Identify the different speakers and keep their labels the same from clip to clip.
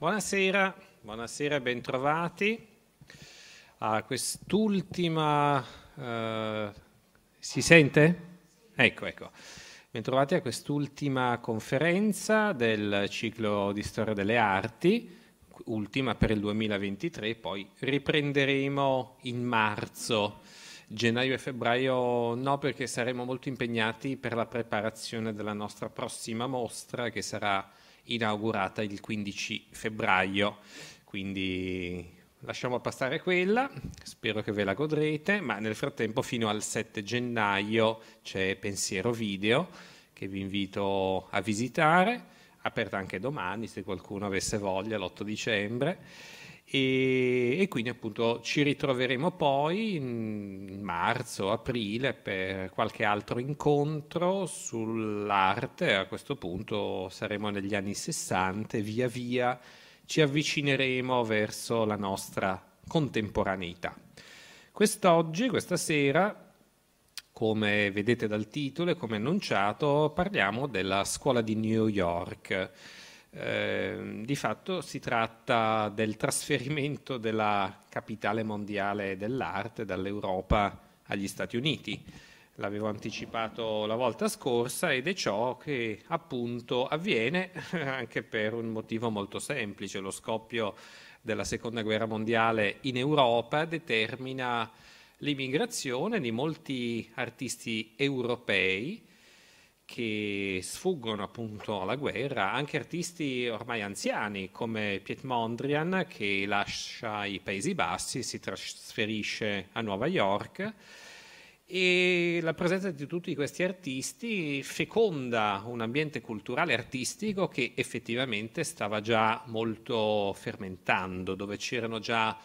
Speaker 1: Buonasera, buonasera e bentrovati a quest'ultima... Eh, si sente? Ecco, ecco. Bentrovati a quest'ultima conferenza del ciclo di storia delle arti, ultima per il 2023, poi riprenderemo in marzo. Gennaio e febbraio no perché saremo molto impegnati per la preparazione della nostra prossima mostra che sarà inaugurata il 15 febbraio, quindi lasciamo passare quella, spero che ve la godrete, ma nel frattempo fino al 7 gennaio c'è Pensiero Video che vi invito a visitare, aperta anche domani se qualcuno avesse voglia l'8 dicembre. E, e, quindi appunto ci ritroveremo poi in marzo, aprile per qualche altro incontro sull'arte, a questo punto saremo negli anni 60 via via ci avvicineremo verso la nostra contemporaneità. Quest'oggi, questa sera, come vedete dal titolo e come annunciato, parliamo della scuola di New York Ehm, di fatto si tratta del trasferimento della capitale mondiale dell'arte dall'Europa agli Stati Uniti. L'avevo anticipato la volta scorsa ed è ciò che appunto avviene anche per un motivo molto semplice. Lo scoppio della Seconda Guerra Mondiale in Europa determina l'immigrazione di molti artisti europei che sfuggono appunto alla guerra, anche artisti ormai anziani come Piet Mondrian che lascia i Paesi Bassi, si trasferisce a Nuova York e la presenza di tutti questi artisti feconda un ambiente culturale artistico che effettivamente stava già molto fermentando, dove c'erano già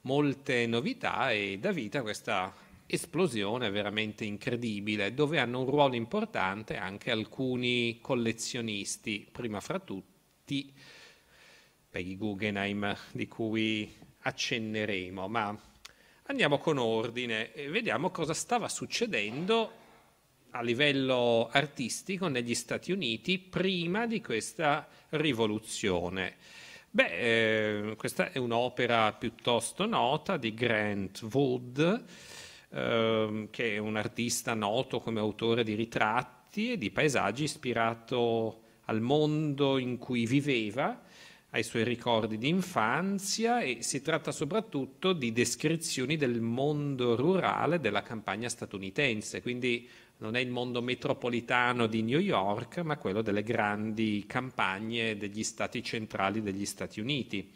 Speaker 1: molte novità e dà vita a questa esplosione veramente incredibile, dove hanno un ruolo importante anche alcuni collezionisti, prima fra tutti Peggy Guggenheim, di cui accenneremo. Ma andiamo con ordine e vediamo cosa stava succedendo a livello artistico negli Stati Uniti prima di questa rivoluzione. Beh, eh, questa è un'opera piuttosto nota di Grant Wood ehm, che è un artista noto come autore di ritratti e di paesaggi ispirato al mondo in cui viveva, ai suoi ricordi di infanzia e si tratta soprattutto di descrizioni del mondo rurale della campagna statunitense, quindi non è il mondo metropolitano di New York, ma quello delle grandi campagne degli stati centrali degli Stati Uniti.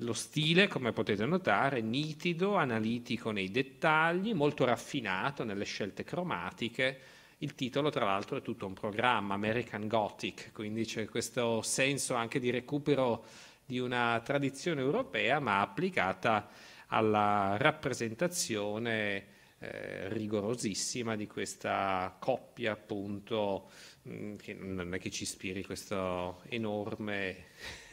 Speaker 1: Lo stile, come potete notare, nitido, analitico nei dettagli, molto raffinato nelle scelte cromatiche. Il titolo, tra l'altro, è tutto un programma, American Gothic, quindi c'è questo senso anche di recupero di una tradizione europea, ma applicata alla rappresentazione eh, rigorosissima di questa coppia, appunto, mh, mm, che non è che ci ispiri questo enorme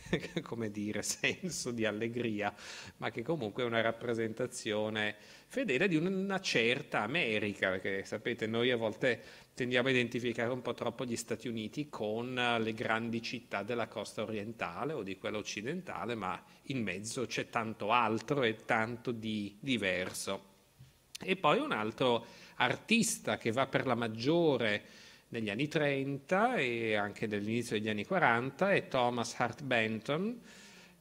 Speaker 1: come dire, senso di allegria, ma che comunque è una rappresentazione fedele di una certa America, perché sapete noi a volte tendiamo a identificare un po' troppo gli Stati Uniti con le grandi città della costa orientale o di quella occidentale, ma in mezzo c'è tanto altro e tanto di diverso. E poi un altro artista che va per la maggiore negli anni 30 e anche dell'inizio degli anni 40 è Thomas Hart Benton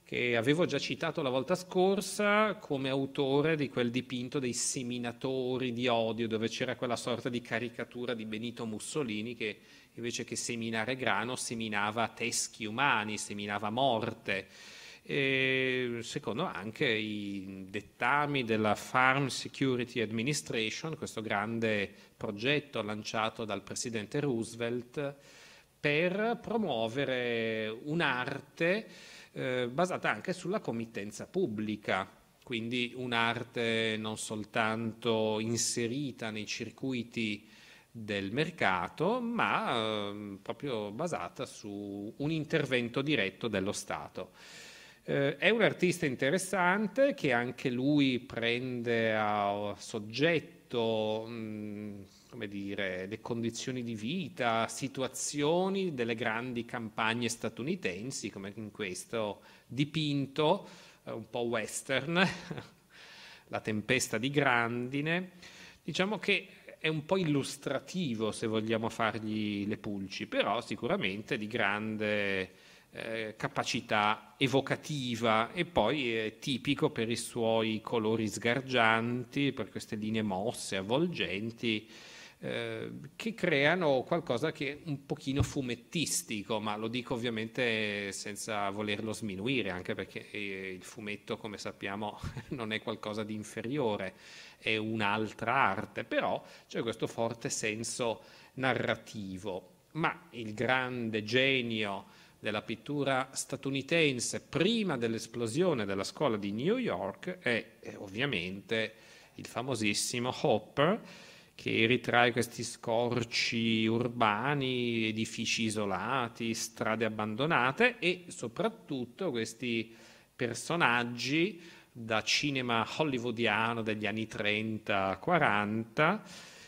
Speaker 1: che avevo già citato la volta scorsa come autore di quel dipinto dei seminatori di odio dove c'era quella sorta di caricatura di Benito Mussolini che invece che seminare grano seminava teschi umani, seminava morte e secondo anche i dettami della Farm Security Administration, questo grande progetto lanciato dal presidente Roosevelt per promuovere un'arte eh, basata anche sulla committenza pubblica, quindi un'arte non soltanto inserita nei circuiti del mercato, ma eh, proprio basata su un intervento diretto dello Stato. Eh, è un artista interessante che anche lui prende a soggetto, mh, mm, come dire, le condizioni di vita, situazioni delle grandi campagne statunitensi, come in questo dipinto, eh, un po' western, La tempesta di Grandine. Diciamo che è un po' illustrativo se vogliamo fargli le pulci, però sicuramente di grande eh, capacità evocativa e poi è tipico per i suoi colori sgargianti, per queste linee mosse, avvolgenti, eh, che creano qualcosa che è un pochino fumettistico, ma lo dico ovviamente senza volerlo sminuire, anche perché eh, il fumetto, come sappiamo, non è qualcosa di inferiore, è un'altra arte, però c'è questo forte senso narrativo. Ma il grande genio della pittura statunitense prima dell'esplosione della scuola di New York è eh, ovviamente il famosissimo Hopper che ritrae questi scorci urbani, edifici isolati, strade abbandonate e soprattutto questi personaggi da cinema hollywoodiano degli anni 30-40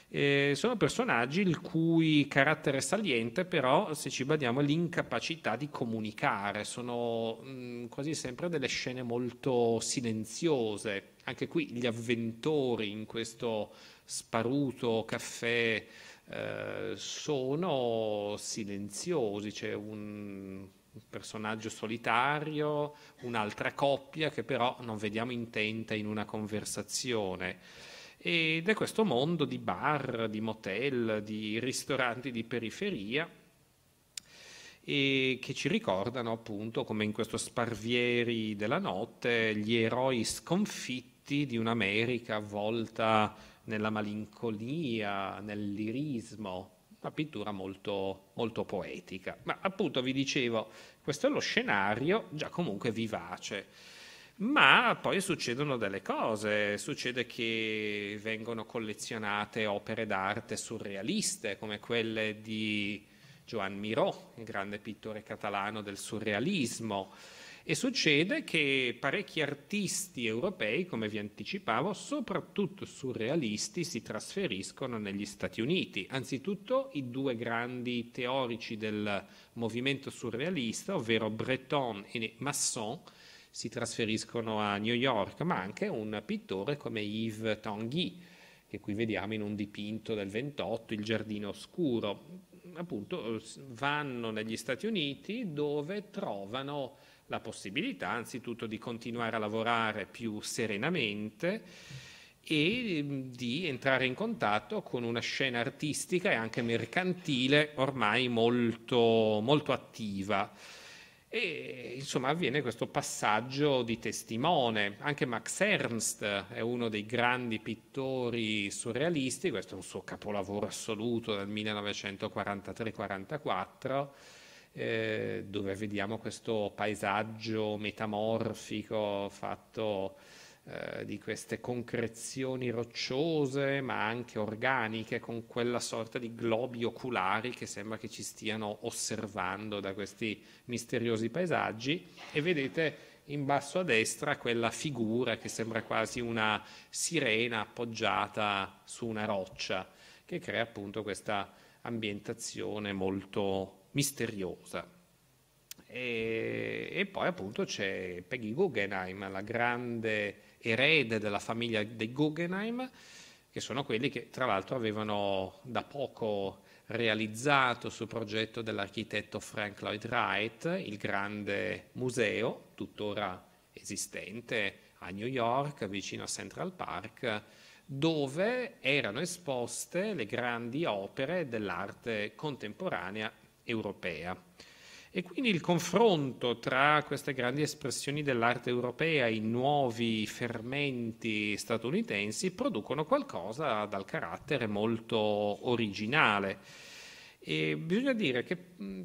Speaker 1: eh, sono personaggi il cui carattere saliente però, se ci badiamo, è l'incapacità di comunicare, sono mh, mm, quasi sempre delle scene molto silenziose. Anche qui gli avventori in questo sparuto caffè eh, sono silenziosi, c'è un personaggio solitario, un'altra coppia che però non vediamo intenta in una conversazione ed è questo mondo di bar, di motel, di ristoranti di periferia e che ci ricordano appunto come in questo sparvieri della notte gli eroi sconfitti di un'America avvolta nella malinconia, nell'irismo, una pittura molto, molto poetica. Ma appunto vi dicevo, questo è lo scenario già comunque vivace ma poi succedono delle cose, succede che vengono collezionate opere d'arte surrealiste come quelle di Joan Miró, il grande pittore catalano del surrealismo, e succede che parecchi artisti europei, come vi anticipavo, soprattutto surrealisti, si trasferiscono negli Stati Uniti. Anzitutto i due grandi teorici del movimento surrealista, ovvero Breton e Masson, si trasferiscono a New York, ma anche un pittore come Yves Tanguy, che qui vediamo in un dipinto del 28, Il giardino oscuro. Appunto, vanno negli Stati Uniti dove trovano la possibilità anzitutto di continuare a lavorare più serenamente e mm, di entrare in contatto con una scena artistica e anche mercantile ormai molto, molto attiva. E insomma avviene questo passaggio di testimone. Anche Max Ernst è uno dei grandi pittori surrealisti, questo è un suo capolavoro assoluto del 1943-44, eh, dove vediamo questo paesaggio metamorfico fatto eh, di queste concrezioni rocciose ma anche organiche con quella sorta di globi oculari che sembra che ci stiano osservando da questi misteriosi paesaggi e vedete in basso a destra quella figura che sembra quasi una sirena appoggiata su una roccia che crea appunto questa ambientazione molto misteriosa. E, e poi appunto c'è Peggy Guggenheim, la grande erede della famiglia dei Guggenheim, che sono quelli che tra l'altro avevano da poco realizzato su progetto dell'architetto Frank Lloyd Wright il grande museo, tuttora esistente a New York, vicino a Central Park, dove erano esposte le grandi opere dell'arte contemporanea europea. E quindi il confronto tra queste grandi espressioni dell'arte europea e i nuovi fermenti statunitensi producono qualcosa dal carattere molto originale. E bisogna dire che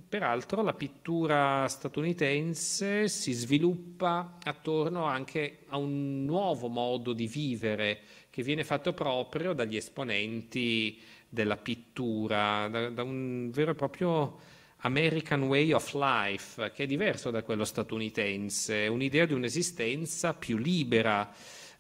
Speaker 1: peraltro la pittura statunitense si sviluppa attorno anche a un nuovo modo di vivere che viene fatto proprio dagli esponenti della pittura, da, da un vero e proprio American Way of Life, che è diverso da quello statunitense, un'idea di un'esistenza più libera,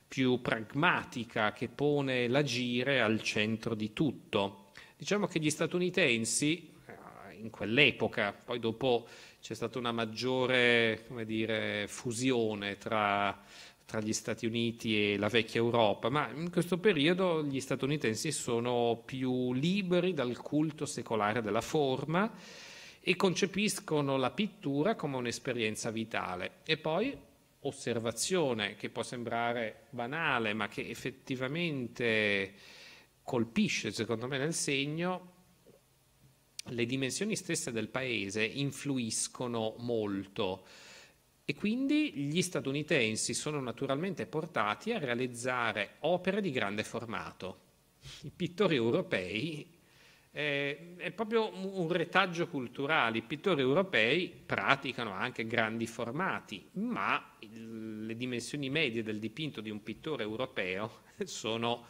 Speaker 1: più pragmatica, che pone l'agire al centro di tutto. Diciamo che gli statunitensi, eh, in quell'epoca, poi dopo c'è stata una maggiore dire, fusione tra, tra, gli Stati Uniti e la vecchia Europa, ma in questo periodo gli statunitensi sono più liberi dal culto secolare della forma e concepiscono la pittura come un'esperienza vitale. E poi osservazione che può sembrare banale ma che effettivamente colpisce secondo me nel segno, le dimensioni stesse del paese influiscono molto e quindi gli statunitensi sono naturalmente portati a realizzare opere di grande formato. I pittori europei eh, è proprio un retaggio culturale. I pittori europei praticano anche grandi formati, ma le dimensioni medie del dipinto di un pittore europeo sono,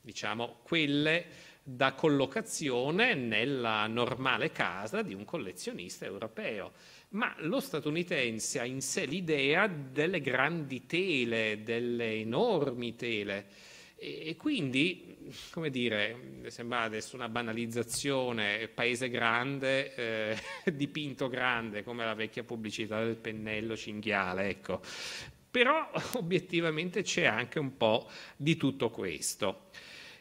Speaker 1: diciamo, quelle da collocazione nella normale casa di un collezionista europeo. Ma lo statunitense ha in sé l'idea delle grandi tele, delle enormi tele e, e quindi come dire, sembra adesso una banalizzazione, paese grande, eh, dipinto grande, come la vecchia pubblicità del pennello cinghiale, ecco. Però obiettivamente c'è anche un po' di tutto questo.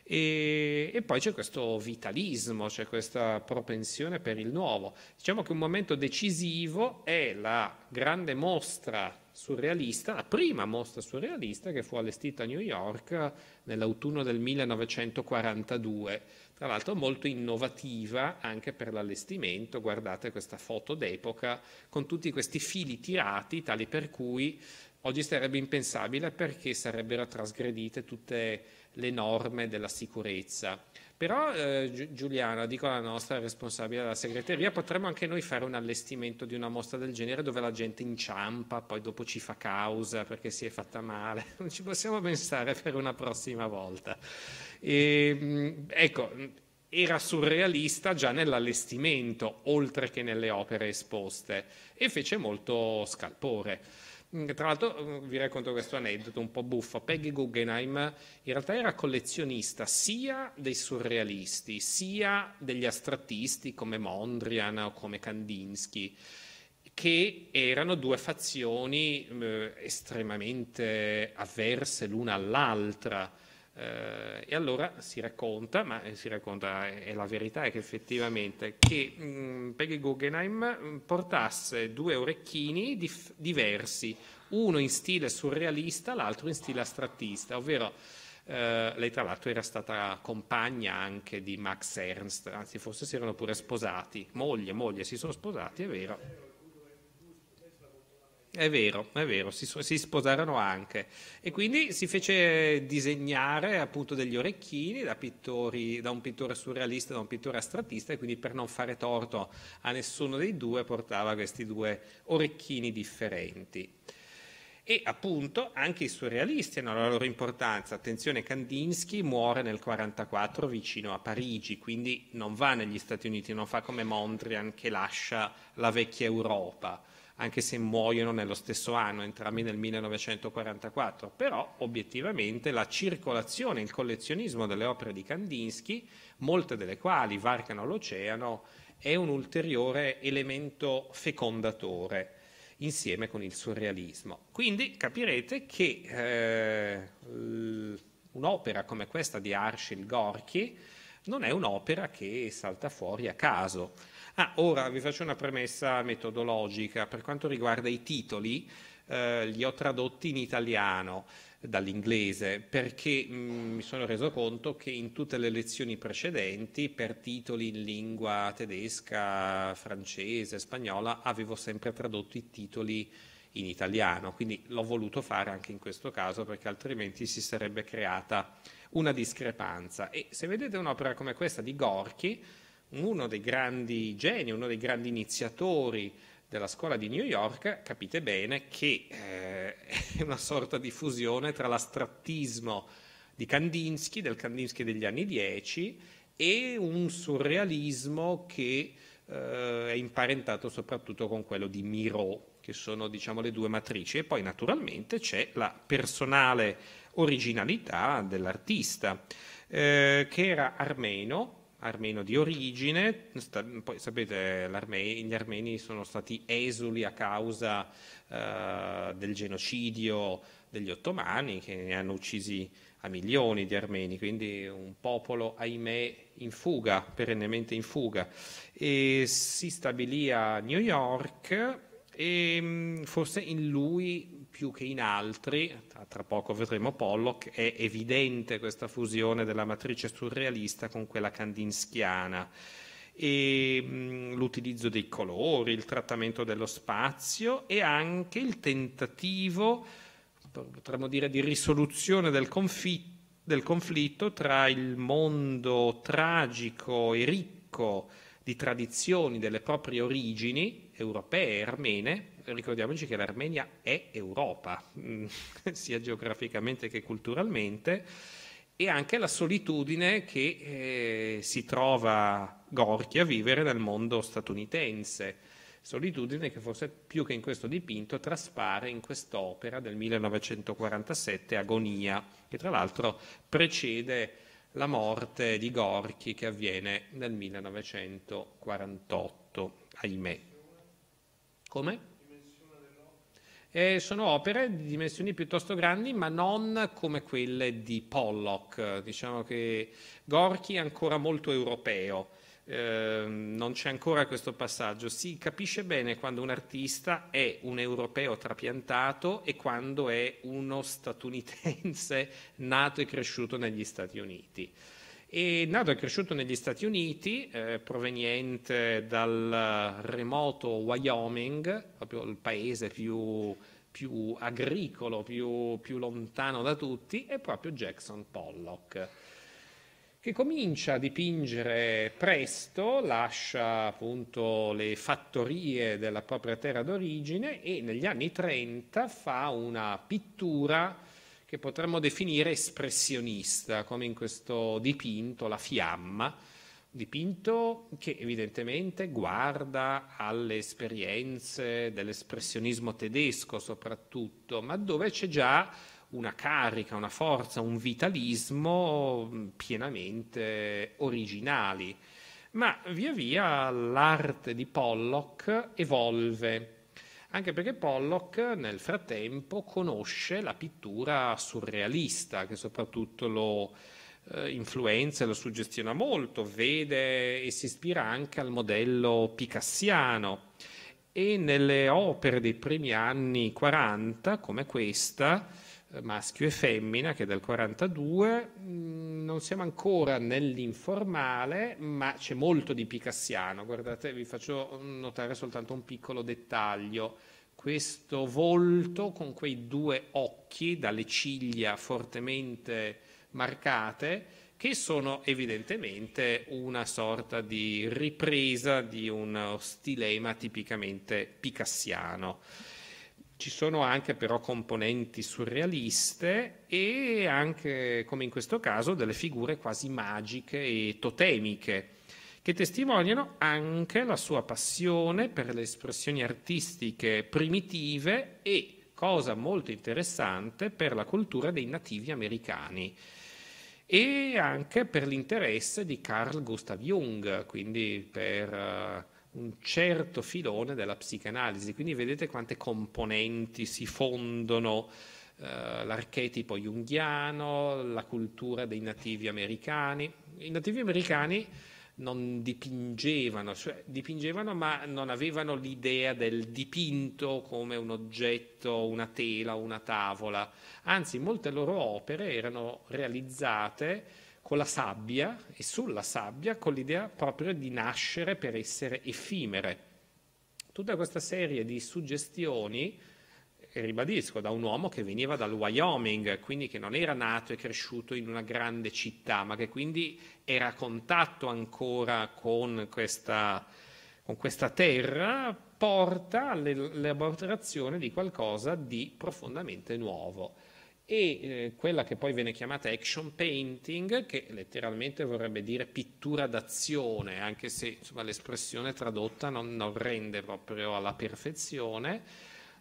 Speaker 1: E, e, poi c'è questo vitalismo, c'è questa propensione per il nuovo. Diciamo che un momento decisivo è la grande mostra surrealista, la prima mostra surrealista che fu allestita a New York nell'autunno del 1942, tra l'altro molto innovativa anche per l'allestimento, guardate questa foto d'epoca con tutti questi fili tirati tali per cui oggi sarebbe impensabile perché sarebbero trasgredite tutte le norme della sicurezza. Però eh, Giuliana, dico la nostra responsabile della segreteria, potremmo anche noi fare un allestimento di una mostra del genere dove la gente inciampa, poi dopo ci fa causa perché si è fatta male. Non ci possiamo pensare per una prossima volta. E, ehm, ecco, era surrealista già nell'allestimento, oltre che nelle opere esposte, e fece molto scalpore. Mm, tra l'altro mm, vi racconto questo aneddoto un po' buffo. Peggy Guggenheim in realtà era collezionista sia dei surrealisti, sia degli astrattisti come Mondrian o come Kandinsky che erano due fazioni eh, estremamente avverse l'una all'altra eh, e allora si racconta, ma eh, si racconta, eh, è la verità, è che effettivamente che mh, mm, Peggy Guggenheim mm, portasse due orecchini dif- diversi, uno in stile surrealista, l'altro in stile astrattista, ovvero eh, lei tra l'altro era stata compagna anche di Max Ernst, anzi forse si erano pure sposati, moglie, moglie, si sono sposati, è vero. È vero, è vero, si, si, sposarono anche e quindi si fece disegnare appunto degli orecchini da, pittori, da un pittore surrealista e da un pittore astratista e quindi per non fare torto a nessuno dei due portava questi due orecchini differenti. E appunto anche i surrealisti hanno la loro importanza. Attenzione, Kandinsky muore nel 1944 vicino a Parigi, quindi non va negli Stati Uniti, non fa come Mondrian che lascia la vecchia Europa anche se muoiono nello stesso anno, entrambi nel 1944. Però obiettivamente la circolazione, il collezionismo delle opere di Kandinsky, molte delle quali varcano l'oceano, è un ulteriore elemento fecondatore insieme con il surrealismo. Quindi capirete che eh, un'opera come questa di Arshil Gorky non è un'opera che salta fuori a caso. Ah, ora vi faccio una premessa metodologica. Per quanto riguarda i titoli, eh, li ho tradotti in italiano dall'inglese perché mh, mm, mi sono reso conto che in tutte le lezioni precedenti per titoli in lingua tedesca, francese, spagnola avevo sempre tradotto i titoli in italiano, quindi l'ho voluto fare anche in questo caso perché altrimenti si sarebbe creata una discrepanza. E se vedete un'opera come questa di Gorky, uno dei grandi geni, uno dei grandi iniziatori della scuola di New York, capite bene che eh, è una sorta di fusione tra l'astrattismo di Kandinsky, del Kandinsky degli anni 10, e un surrealismo che eh, è imparentato soprattutto con quello di Miro, che sono diciamo, le due matrici. E poi naturalmente c'è la personale originalità dell'artista, eh, che era armeno, armeno di origine, poi sapete gli armeni sono stati esuli a causa eh, del genocidio degli ottomani che ne hanno uccisi a milioni di armeni, quindi un popolo ahimè in fuga, perennemente in fuga. E si stabilì a New York e ehm, forse in lui più che in altri, tra poco vedremo Pollock, è evidente questa fusione della matrice surrealista con quella kandinskiana l'utilizzo dei colori, il trattamento dello spazio e anche il tentativo, potremmo dire, di risoluzione del, confi- del conflitto tra il mondo tragico e ricco di tradizioni delle proprie origini europee e armene ricordiamoci che l'Armenia è Europa, mm, sia geograficamente che culturalmente, e anche la solitudine che eh, si trova Gorky a vivere nel mondo statunitense, solitudine che forse più che in questo dipinto traspare in quest'opera del 1947, Agonia, che tra l'altro precede la morte di Gorky che avviene nel 1948, ahimè. Come? Eh, sono opere di dimensioni piuttosto grandi, ma non come quelle di Pollock. Diciamo che Gorky è ancora molto europeo. Eh, non c'è ancora questo passaggio. Si capisce bene quando un artista è un europeo trapiantato e quando è uno statunitense nato e cresciuto negli Stati Uniti. È nato e cresciuto negli Stati Uniti, eh, proveniente dal remoto Wyoming, proprio il paese più, più agricolo, più, più, lontano da tutti, è proprio Jackson Pollock, che comincia a dipingere presto, lascia appunto le fattorie della propria terra d'origine e negli anni 30 fa una pittura che potremmo definire espressionista, come in questo dipinto La fiamma, dipinto che evidentemente guarda alle esperienze dell'espressionismo tedesco soprattutto, ma dove c'è già una carica, una forza, un vitalismo pienamente originali. Ma via via l'arte di Pollock evolve anche perché Pollock nel frattempo conosce la pittura surrealista che soprattutto lo eh, influenza e lo suggestiona molto, vede e si ispira anche al modello picassiano e nelle opere dei primi anni 40 come questa maschio e femmina, che è del 42, mm, non siamo ancora nell'informale, ma c'è molto di Picassiano. Guardate, vi faccio notare soltanto un piccolo dettaglio. Questo volto con quei due occhi dalle ciglia fortemente marcate, che sono evidentemente una sorta di ripresa di uno stilema tipicamente picassiano. Ci sono anche però componenti surrealiste e anche, come in questo caso, delle figure quasi magiche e totemiche che testimoniano anche la sua passione per le espressioni artistiche primitive e, cosa molto interessante, per la cultura dei nativi americani e anche per l'interesse di Carl Gustav Jung, quindi per eh, un certo filone della psicanalisi, quindi vedete quante componenti si fondono eh, l'archetipo junghiano, la cultura dei nativi americani. I nativi americani non dipingevano, cioè dipingevano ma non avevano l'idea del dipinto come un oggetto, una tela, una tavola, anzi molte loro opere erano realizzate con la sabbia e sulla sabbia con l'idea proprio di nascere per essere effimere. Tutta questa serie di suggestioni, ribadisco, da un uomo che veniva dal Wyoming, quindi che non era nato e cresciuto in una grande città, ma che quindi era a contatto ancora con questa, con questa terra, porta all'elaborazione di qualcosa di profondamente nuovo e eh, quella che poi viene chiamata action painting, che letteralmente vorrebbe dire pittura d'azione, anche se l'espressione tradotta non, non rende proprio alla perfezione,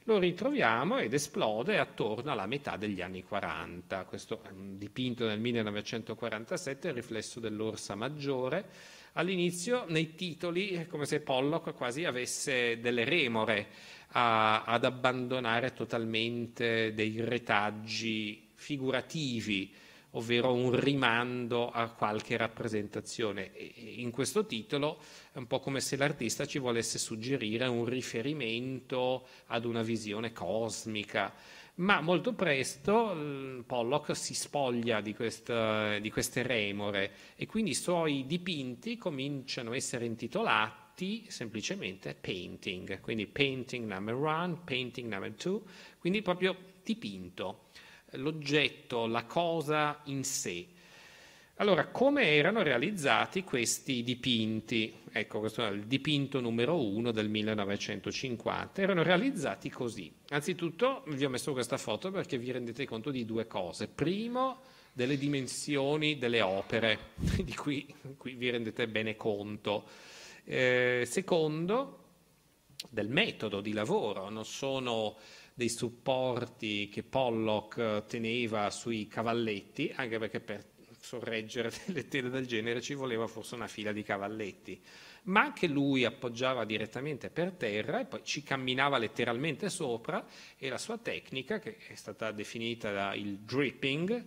Speaker 1: lo ritroviamo ed esplode attorno alla metà degli anni 40. Questo è un dipinto nel 1947, il riflesso dell'Orsa Maggiore. All'inizio nei titoli è come se Pollock quasi avesse delle remore a, ad abbandonare totalmente dei retaggi figurativi ovvero un rimando a qualche rappresentazione. E in questo titolo è un po' come se l'artista ci volesse suggerire un riferimento ad una visione cosmica. Ma molto presto mm, Pollock si spoglia di, questa, di queste remore e quindi i suoi dipinti cominciano a essere intitolati semplicemente painting, quindi painting number one, painting number two, quindi proprio dipinto l'oggetto, la cosa in sé. Allora, come erano realizzati questi dipinti? Ecco, questo è il dipinto numero uno del 1950. Erano realizzati così. Anzitutto vi ho messo questa foto perché vi rendete conto di due cose. Primo, delle dimensioni delle opere, di cui, cui vi rendete bene conto. Eh, secondo, del metodo di lavoro. Non sono dei supporti che Pollock eh, teneva sui cavalletti, anche perché per sorreggere delle tele del genere ci voleva forse una fila di cavalletti, ma che lui appoggiava direttamente per terra e poi ci camminava letteralmente sopra e la sua tecnica, che è stata definita da il dripping, eh,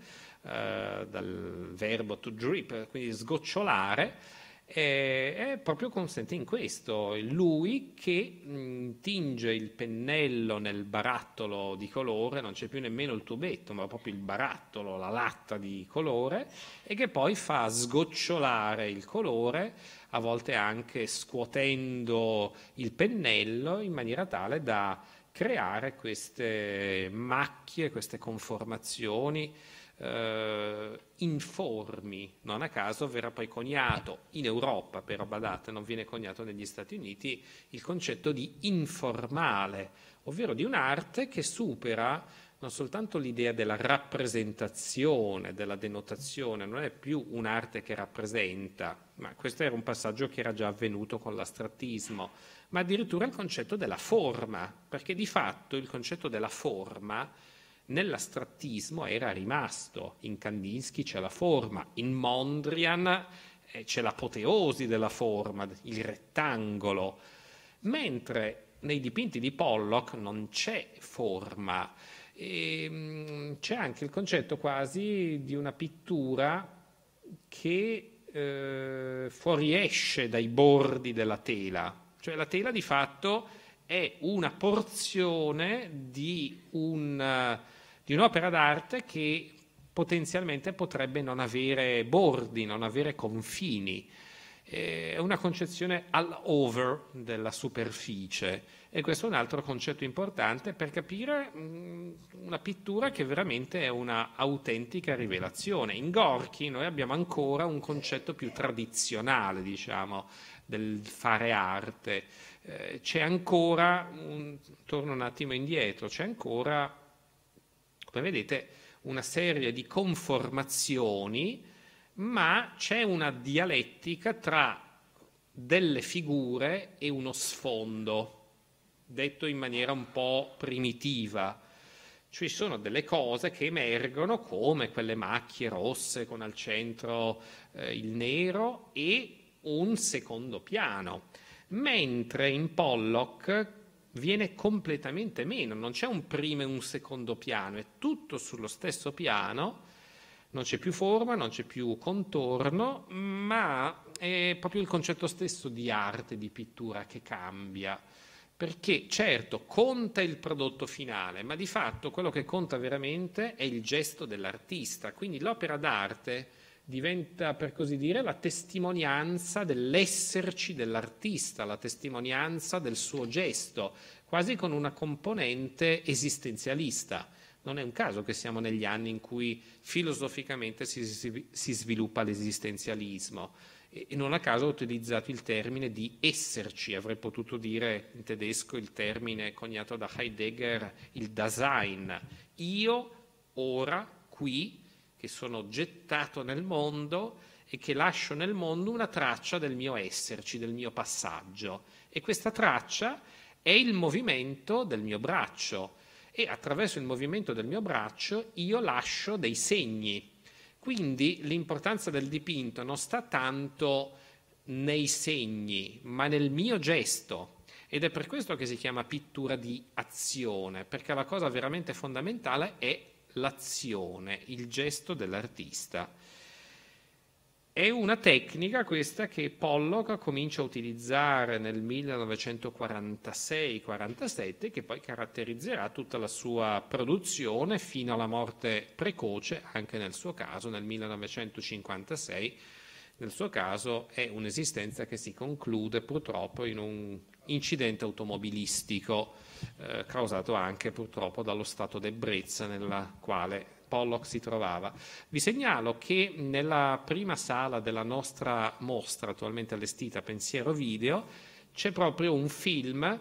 Speaker 1: dal verbo to drip, quindi sgocciolare, eh, è proprio consente in questo, lui che mh, tinge il pennello nel barattolo di colore, non c'è più nemmeno il tubetto, ma proprio il barattolo, la latta di colore, e che poi fa sgocciolare il colore, a volte anche scuotendo il pennello in maniera tale da creare queste macchie, queste conformazioni eh, informi, non a caso verrà poi coniato in Europa, però badate, non viene coniato negli Stati Uniti, il concetto di informale, ovvero di un'arte che supera non soltanto l'idea della rappresentazione, della denotazione, non è più un'arte che rappresenta, ma questo era un passaggio che era già avvenuto con l'astrattismo, ma addirittura il concetto della forma, perché di fatto il concetto della forma Nell'astrattismo era rimasto, in Kandinsky c'è la forma, in Mondrian eh, c'è l'apoteosi della forma, il rettangolo, mentre nei dipinti di Pollock non c'è forma, e ehm, c'è anche il concetto quasi di una pittura che eh, fuoriesce dai bordi della tela, cioè la tela di fatto è una porzione di un di un'opera d'arte che potenzialmente potrebbe non avere bordi, non avere confini. È una concezione all over della superficie e questo è un altro concetto importante per capire mm, una pittura che veramente è una autentica rivelazione. In Gorky noi abbiamo ancora un concetto più tradizionale, diciamo, del fare arte. Eh, c'è ancora, torno un attimo indietro, c'è ancora come vedete, una serie di conformazioni, ma c'è una dialettica tra delle figure e uno sfondo, detto in maniera un po' primitiva. Ci sono delle cose che emergono come quelle macchie rosse con al centro eh, il nero e un secondo piano mentre in Pollock viene completamente meno, non c'è un primo e un secondo piano, è tutto sullo stesso piano, non c'è più forma, non c'è più contorno, ma è proprio il concetto stesso di arte, di pittura che cambia. Perché certo conta il prodotto finale, ma di fatto quello che conta veramente è il gesto dell'artista, quindi l'opera d'arte diventa per così dire la testimonianza dell'esserci dell'artista, la testimonianza del suo gesto, quasi con una componente esistenzialista. Non è un caso che siamo negli anni in cui filosoficamente si, si, si sviluppa l'esistenzialismo e non a caso ho utilizzato il termine di esserci, avrei potuto dire in tedesco il termine coniato da Heidegger, il Dasein. Io ora qui che sono gettato nel mondo e che lascio nel mondo una traccia del mio esserci, del mio passaggio. E questa traccia è il movimento del mio braccio e attraverso il movimento del mio braccio io lascio dei segni. Quindi l'importanza del dipinto non sta tanto nei segni, ma nel mio gesto. Ed è per questo che si chiama pittura di azione, perché la cosa veramente fondamentale è l'azione, il gesto dell'artista. È una tecnica questa che Pollock comincia a utilizzare nel 1946-47 che poi caratterizzerà tutta la sua produzione fino alla morte precoce, anche nel suo caso nel 1956. Nel suo caso è un'esistenza che si conclude purtroppo in un incidente automobilistico eh, causato anche purtroppo dallo stato d'ebbrezza nella quale Pollock si trovava. Vi segnalo che nella prima sala della nostra mostra attualmente allestita Pensiero Video c'è proprio un film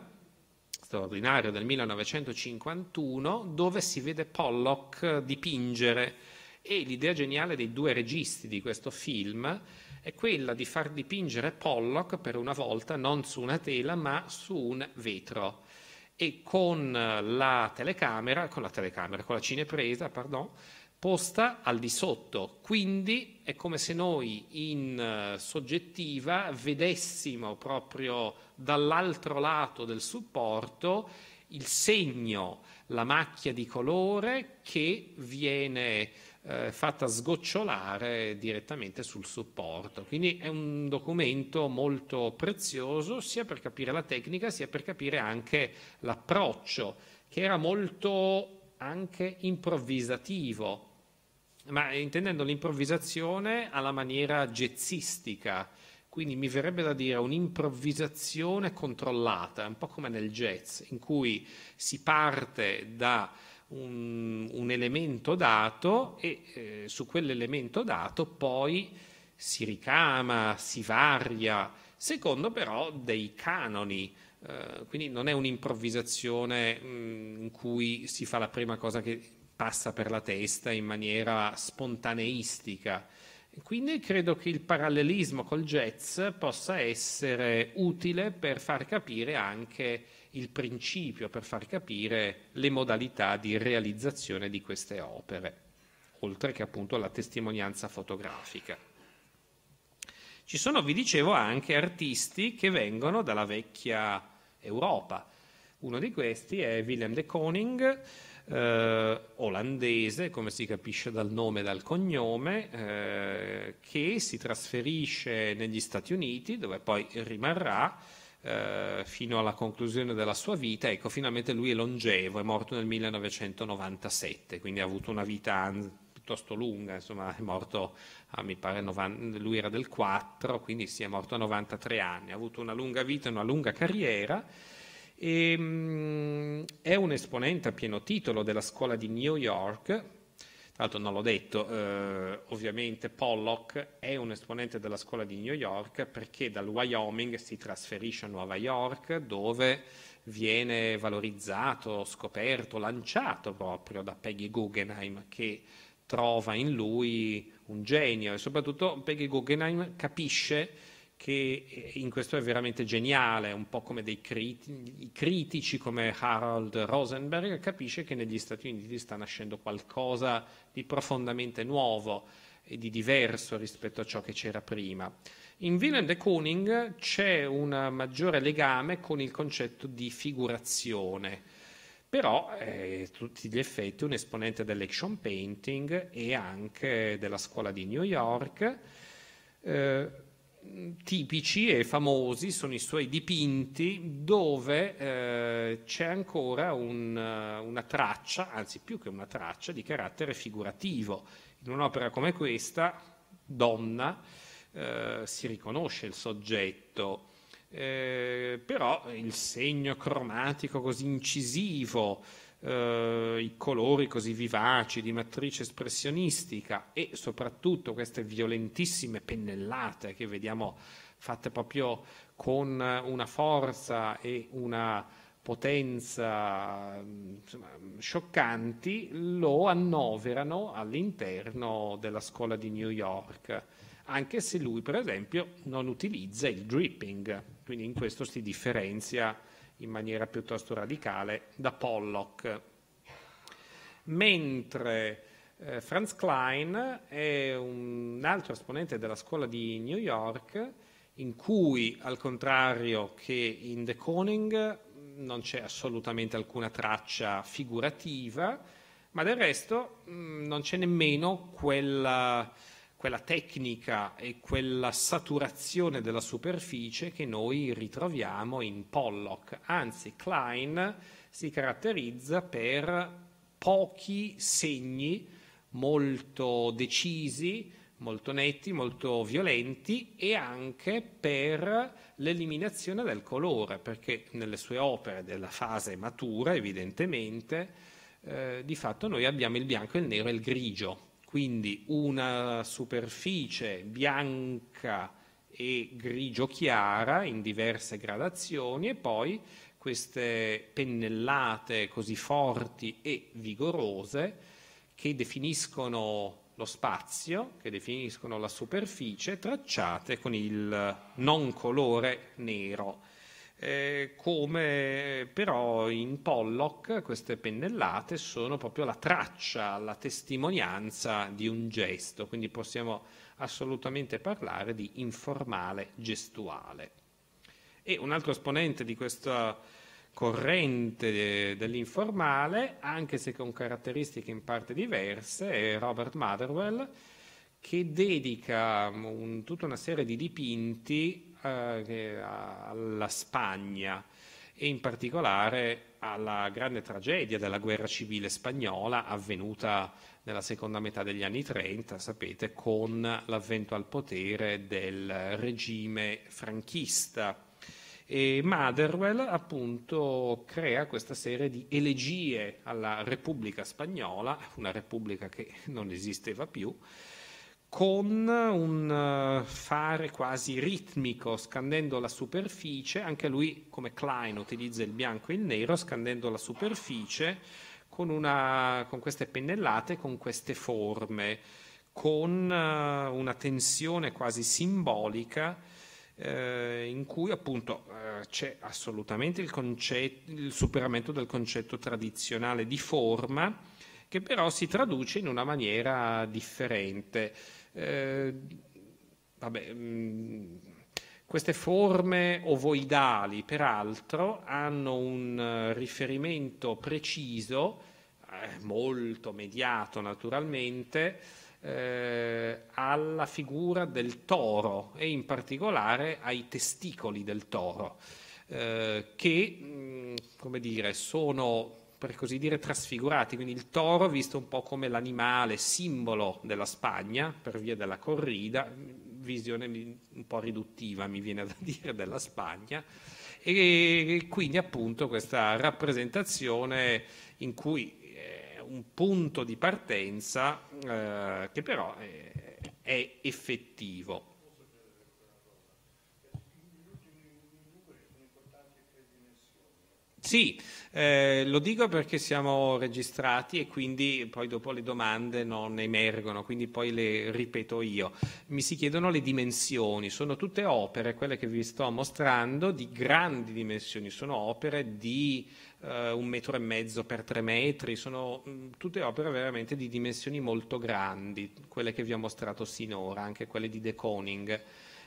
Speaker 1: straordinario del 1951 dove si vede Pollock dipingere e l'idea geniale dei due registi di questo film è quella di far dipingere Pollock per una volta non su una tela ma su un vetro e con eh, la telecamera, con la telecamera, con la cinepresa, pardon, posta al di sotto. Quindi è come se noi in eh, soggettiva vedessimo proprio dall'altro lato del supporto il segno, la macchia di colore che viene eh, fatta sgocciolare direttamente sul supporto. Quindi è un documento molto prezioso sia per capire la tecnica sia per capire anche l'approccio che era molto anche improvvisativo, ma intendendo l'improvvisazione alla maniera jazzistica. Quindi mi verrebbe da dire un'improvvisazione controllata, un po' come nel jazz, in cui si parte da un, un elemento dato e eh, su quell'elemento dato poi si ricama, si varia, secondo però dei canoni. Eh, quindi non è un'improvvisazione mm, in cui si fa la prima cosa che passa per la testa in maniera spontaneistica. Quindi credo che il parallelismo col jazz possa essere utile per far capire anche il principio per far capire le modalità di realizzazione di queste opere, oltre che appunto la testimonianza fotografica. Ci sono, vi dicevo, anche artisti che vengono dalla vecchia Europa. Uno di questi è Willem de Koning, eh, olandese, come si capisce dal nome e dal cognome, eh, che si trasferisce negli Stati Uniti, dove poi rimarrà, eh, fino alla conclusione della sua vita, ecco, finalmente lui è longevo, è morto nel 1997, quindi ha avuto una vita piuttosto lunga, insomma, è morto, a, mi pare, 90, lui era del 4, quindi si è morto a 93 anni, ha avuto una lunga vita e una lunga carriera. E, ehm, mh, è un esponente a pieno titolo della scuola di New York, tra l'altro non l'ho detto, eh, ovviamente Pollock è un esponente della scuola di New York perché dal Wyoming si trasferisce a Nuova York dove viene valorizzato, scoperto, lanciato proprio da Peggy Guggenheim che trova in lui un genio e soprattutto Peggy Guggenheim capisce che eh, in questo è veramente geniale, un po' come dei critici, critici come Harold Rosenberg, capisce che negli Stati Uniti sta nascendo qualcosa di profondamente nuovo e di diverso rispetto a ciò che c'era prima. In Willem de Kooning c'è un maggiore legame con il concetto di figurazione, però è eh, a tutti gli effetti un esponente dell'action painting e anche della scuola di New York. Eh, tipici e famosi sono i suoi dipinti dove eh, c'è ancora un, eh, una traccia, anzi più che una traccia, di carattere figurativo. In un'opera come questa, donna, eh, si riconosce il soggetto, eh, però il segno cromatico così incisivo, eh, i colori così vivaci di matrice espressionistica e soprattutto queste violentissime pennellate che vediamo fatte proprio con una forza e una potenza insomma, scioccanti, lo annoverano all'interno della scuola di New York, anche se lui per esempio non utilizza il dripping, quindi in questo si differenzia in maniera piuttosto radicale da Pollock. Mentre eh, Franz Klein è un altro esponente della scuola di New York in cui, al contrario che in The Coning, non c'è assolutamente alcuna traccia figurativa, ma del resto mh, mm, non c'è nemmeno quella quella tecnica e quella saturazione della superficie che noi ritroviamo in Pollock. Anzi, Klein si caratterizza per pochi segni molto decisi, molto netti, molto violenti e anche per l'eliminazione del colore, perché nelle sue opere della fase matura, evidentemente, eh, di fatto noi abbiamo il bianco, il nero e il grigio quindi una superficie bianca e grigio chiara in diverse gradazioni e poi queste pennellate così forti e vigorose che definiscono lo spazio, che definiscono la superficie, tracciate con il non colore nero eh, come però in Pollock queste pennellate sono proprio la traccia, la testimonianza di un gesto, quindi possiamo assolutamente parlare di informale gestuale. E un altro esponente di questa corrente eh, dell'informale, anche se con caratteristiche in parte diverse, è Robert Motherwell, che dedica mm, un, tutta una serie di dipinti eh, alla Spagna e in particolare alla grande tragedia della guerra civile spagnola avvenuta nella seconda metà degli anni 30, sapete, con l'avvento al potere del regime franchista. E Motherwell appunto crea questa serie di elegie alla Repubblica Spagnola, una repubblica che non esisteva più, con un eh, fare quasi ritmico, scandendo la superficie, anche lui come Klein utilizza il bianco e il nero, scandendo la superficie con, una, con queste pennellate, con queste forme, con eh, una tensione quasi simbolica eh, in cui appunto eh, c'è assolutamente il, concetto, il superamento del concetto tradizionale di forma, che però si traduce in una maniera differente. Eh, vabbè, mh, mm, queste forme ovoidali, peraltro, hanno un eh, riferimento preciso, eh, molto mediato naturalmente, eh, alla figura del toro e in particolare ai testicoli del toro, eh, che, mh, mm, come dire, sono per così dire, trasfigurati, quindi il toro visto un po' come l'animale simbolo della Spagna per via della corrida, visione un po' riduttiva mi viene da dire della Spagna, e quindi appunto questa rappresentazione in cui è eh, un punto di partenza eh, che però è, è effettivo. Sì, eh, lo dico perché siamo registrati e quindi poi dopo le domande non emergono, quindi poi le ripeto io. Mi si chiedono le dimensioni, sono tutte opere, quelle che vi sto mostrando, di grandi dimensioni, sono opere di eh, un metro e mezzo per tre metri, sono mm, tutte opere veramente di dimensioni molto grandi, quelle che vi ho mostrato sinora, anche quelle di De Koning.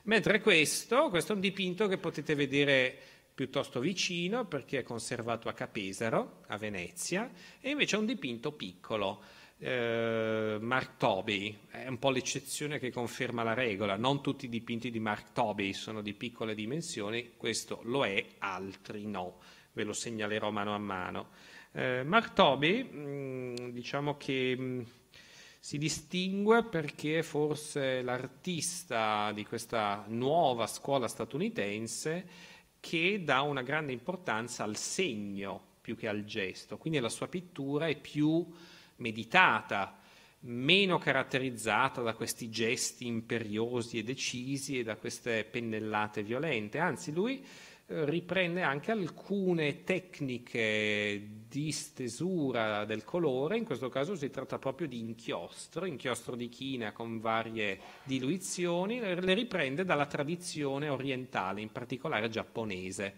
Speaker 1: Mentre questo, questo è un dipinto che potete vedere piuttosto vicino perché è conservato a Capesaro, a Venezia, e invece è un dipinto piccolo. Eh, Mark Tobey è un po' l'eccezione che conferma la regola, non tutti i dipinti di Mark Tobey sono di piccole dimensioni, questo lo è, altri no, ve lo segnalerò mano a mano. Eh, Mark Tobey, mh, mm, diciamo che mh, mm, si distingue perché è forse l'artista di questa nuova scuola statunitense che dà una grande importanza al segno più che al gesto, quindi la sua pittura è più meditata, meno caratterizzata da questi gesti imperiosi e decisi e da queste pennellate violente, anzi lui riprende anche alcune tecniche di stesura del colore, in questo caso si tratta proprio di inchiostro, inchiostro di china con varie diluizioni, le riprende dalla tradizione orientale, in particolare giapponese,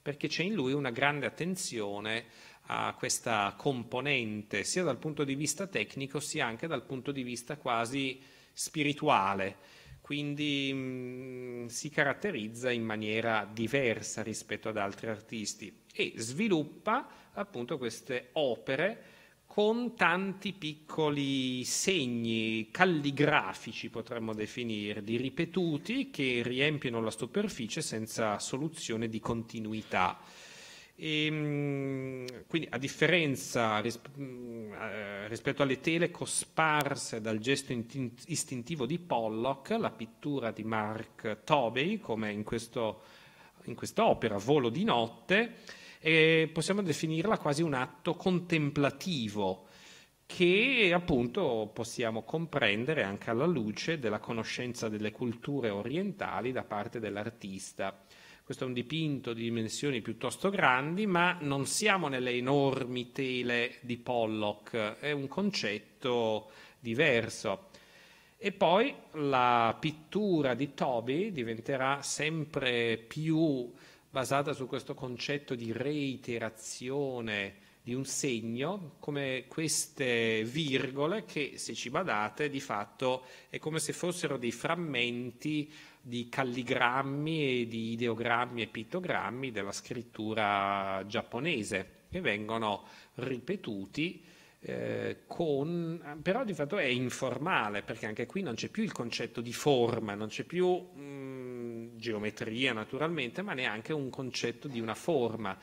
Speaker 1: perché c'è in lui una grande attenzione a questa componente, sia dal punto di vista tecnico sia anche dal punto di vista quasi spirituale quindi mh, mm, si caratterizza in maniera diversa rispetto ad altri artisti e sviluppa appunto queste opere con tanti piccoli segni calligrafici, potremmo definirli, ripetuti che riempiono la superficie senza soluzione di continuità. E, ehm, quindi a differenza ris- mm, eh, rispetto alle tele cosparse dal gesto istintivo di Pollock, la pittura di Mark Tobey, come in, questo, in quest'opera Volo di notte, eh, possiamo definirla quasi un atto contemplativo che appunto possiamo comprendere anche alla luce della conoscenza delle culture orientali da parte dell'artista questo è un dipinto di dimensioni piuttosto grandi, ma non siamo nelle enormi tele di Pollock, è un concetto diverso. E poi la pittura di Toby diventerà sempre più basata su questo concetto di reiterazione di un segno come queste virgole che, se ci badate, di fatto è come se fossero dei frammenti di calligrammi e di ideogrammi e pittogrammi della scrittura giapponese che vengono ripetuti eh, con, però di fatto è informale perché anche qui non c'è più il concetto di forma, non c'è più mh, mm, geometria naturalmente, ma neanche un concetto di una forma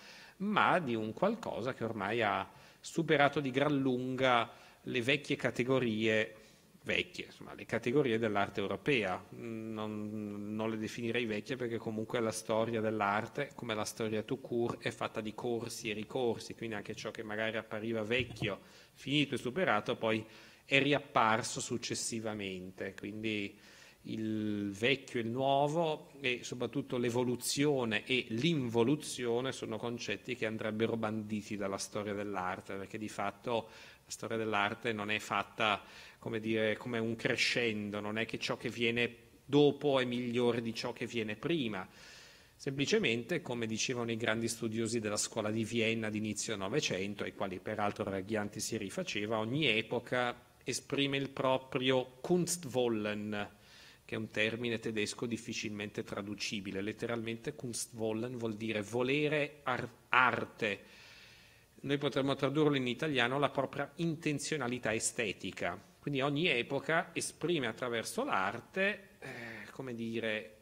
Speaker 1: ma di un qualcosa che ormai ha superato di gran lunga le vecchie categorie, vecchie, insomma, le categorie dell'arte europea. Non, non, le definirei vecchie perché comunque la storia dell'arte, come la storia tout court, è fatta di corsi e ricorsi, quindi anche ciò che magari appariva vecchio, finito e superato, poi è riapparso successivamente. Quindi il vecchio e il nuovo e soprattutto l'evoluzione e l'involuzione sono concetti che andrebbero banditi dalla storia dell'arte, perché di fatto la storia dell'arte non è fatta come, dire, come un crescendo, non è che ciò che viene dopo è migliore di ciò che viene prima. Semplicemente, come dicevano i grandi studiosi della scuola di Vienna d'inizio Novecento, ai quali peraltro Raghianti si rifaceva, ogni epoca esprime il proprio Kunstwollen, che è un termine tedesco difficilmente traducibile. Letteralmente Kunstwollen vuol dire volere ar- arte. Noi potremmo tradurlo in italiano la propria intenzionalità estetica. Quindi ogni epoca esprime attraverso l'arte, eh, come dire,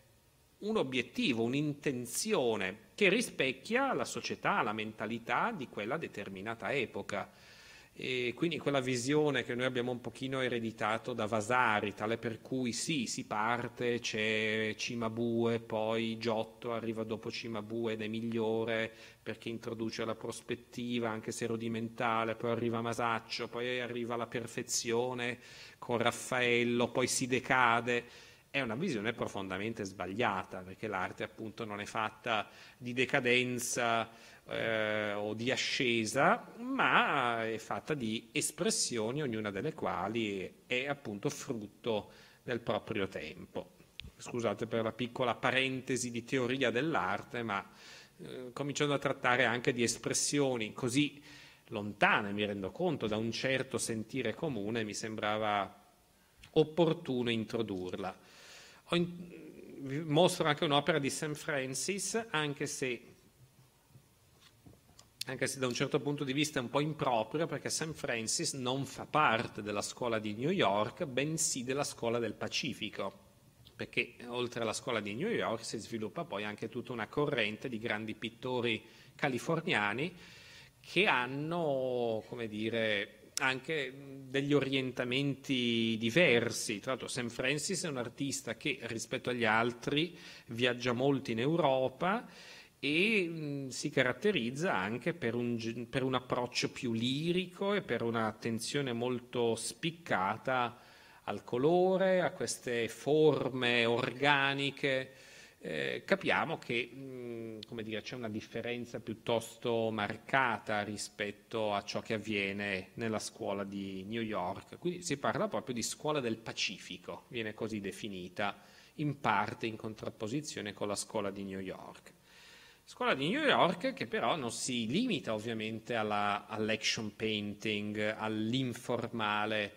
Speaker 1: un obiettivo, un'intenzione che rispecchia la società, la mentalità di quella determinata epoca. E quindi quella visione che noi abbiamo un pochino ereditato da Vasari, tale per cui sì, si parte, c'è Cimabue, poi Giotto arriva dopo Cimabue ed è migliore perché introduce la prospettiva anche se rudimentale, poi arriva Masaccio, poi arriva la perfezione con Raffaello, poi si decade è una visione profondamente sbagliata, perché l'arte appunto non è fatta di decadenza, eh, o di ascesa, ma è fatta di espressioni, ognuna delle quali è appunto frutto del proprio tempo. Scusate per la piccola parentesi di teoria dell'arte, ma eh, cominciando a trattare anche di espressioni così lontane, mi rendo conto, da un certo sentire comune, mi sembrava opportuno introdurla. Ho in- mostro anche un'opera di St. Francis, anche se anche se da un certo punto di vista è un po' improprio, perché St. Francis non fa parte della scuola di New York, bensì della scuola del Pacifico, perché oltre alla scuola di New York si sviluppa poi anche tutta una corrente di grandi pittori californiani che hanno, come dire, anche degli orientamenti diversi. Tra l'altro Sam Francis è un artista che rispetto agli altri viaggia molto in Europa e mh, mm, si caratterizza anche per un, per un, approccio più lirico e per un'attenzione molto spiccata al colore, a queste forme organiche. Eh, capiamo che mh, mm, dire, c'è una differenza piuttosto marcata rispetto a ciò che avviene nella scuola di New York. Quindi si parla proprio di scuola del Pacifico, viene così definita, in parte in contrapposizione con la scuola di New York. Scuola di New York che però non si limita ovviamente alla, all'action painting, all'informale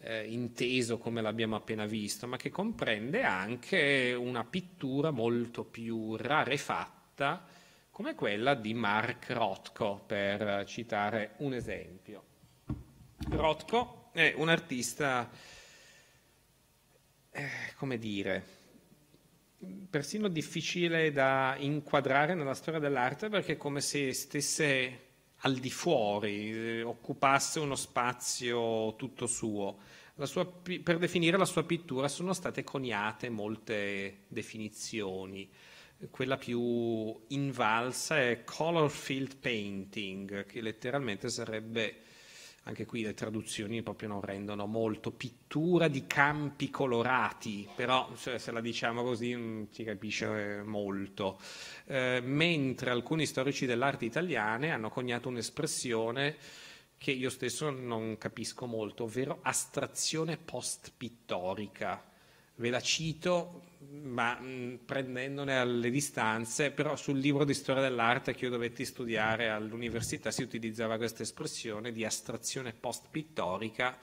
Speaker 1: eh, inteso come l'abbiamo appena visto, ma che comprende anche una pittura molto più rarefatta come quella di Mark Rothko, per citare un esempio. Rothko è un artista, eh, come dire, persino difficile da inquadrare nella storia dell'arte perché è come se stesse al di fuori, eh, occupasse uno spazio tutto suo. Sua, per definire la sua pittura sono state coniate molte definizioni. Quella più invalsa è color field painting, che letteralmente sarebbe anche qui le traduzioni proprio non rendono molto, pittura di campi colorati, però se la diciamo così non mm, si capisce eh, molto, eh, mentre alcuni storici dell'arte italiane hanno coniato un'espressione che io stesso non capisco molto, ovvero astrazione post-pittorica. Ve la cito ma mh, mm, prendendone alle distanze, però sul libro di storia dell'arte che io dovetti studiare all'università si utilizzava questa espressione di astrazione post-pittorica,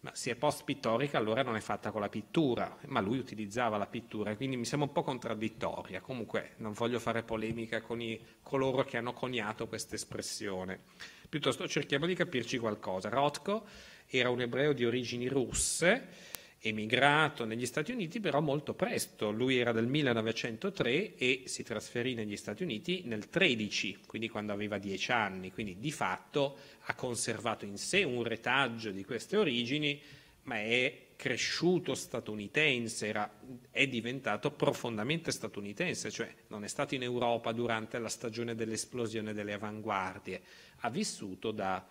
Speaker 1: ma se è post-pittorica allora non è fatta con la pittura, ma lui utilizzava la pittura, quindi mi sembra un po' contraddittoria, comunque non voglio fare polemica con i, coloro che hanno coniato questa espressione, piuttosto cerchiamo di capirci qualcosa. Rotko era un ebreo di origini russe, emigrato negli Stati Uniti però molto presto, lui era del 1903 e si trasferì negli Stati Uniti nel 13, quindi quando aveva 10 anni, quindi di fatto ha conservato in sé un retaggio di queste origini, ma è cresciuto statunitense, era, è diventato profondamente statunitense, cioè non è stato in Europa durante la stagione dell'esplosione delle avanguardie, ha vissuto da,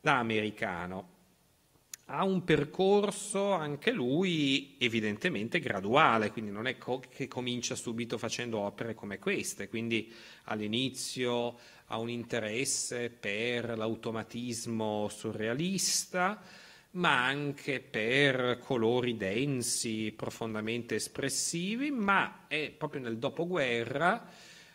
Speaker 1: da americano ha un percorso anche lui evidentemente graduale, quindi non è co- che comincia subito facendo opere come queste, quindi all'inizio ha un interesse per l'automatismo surrealista, ma anche per colori densi, profondamente espressivi, ma è proprio nel dopoguerra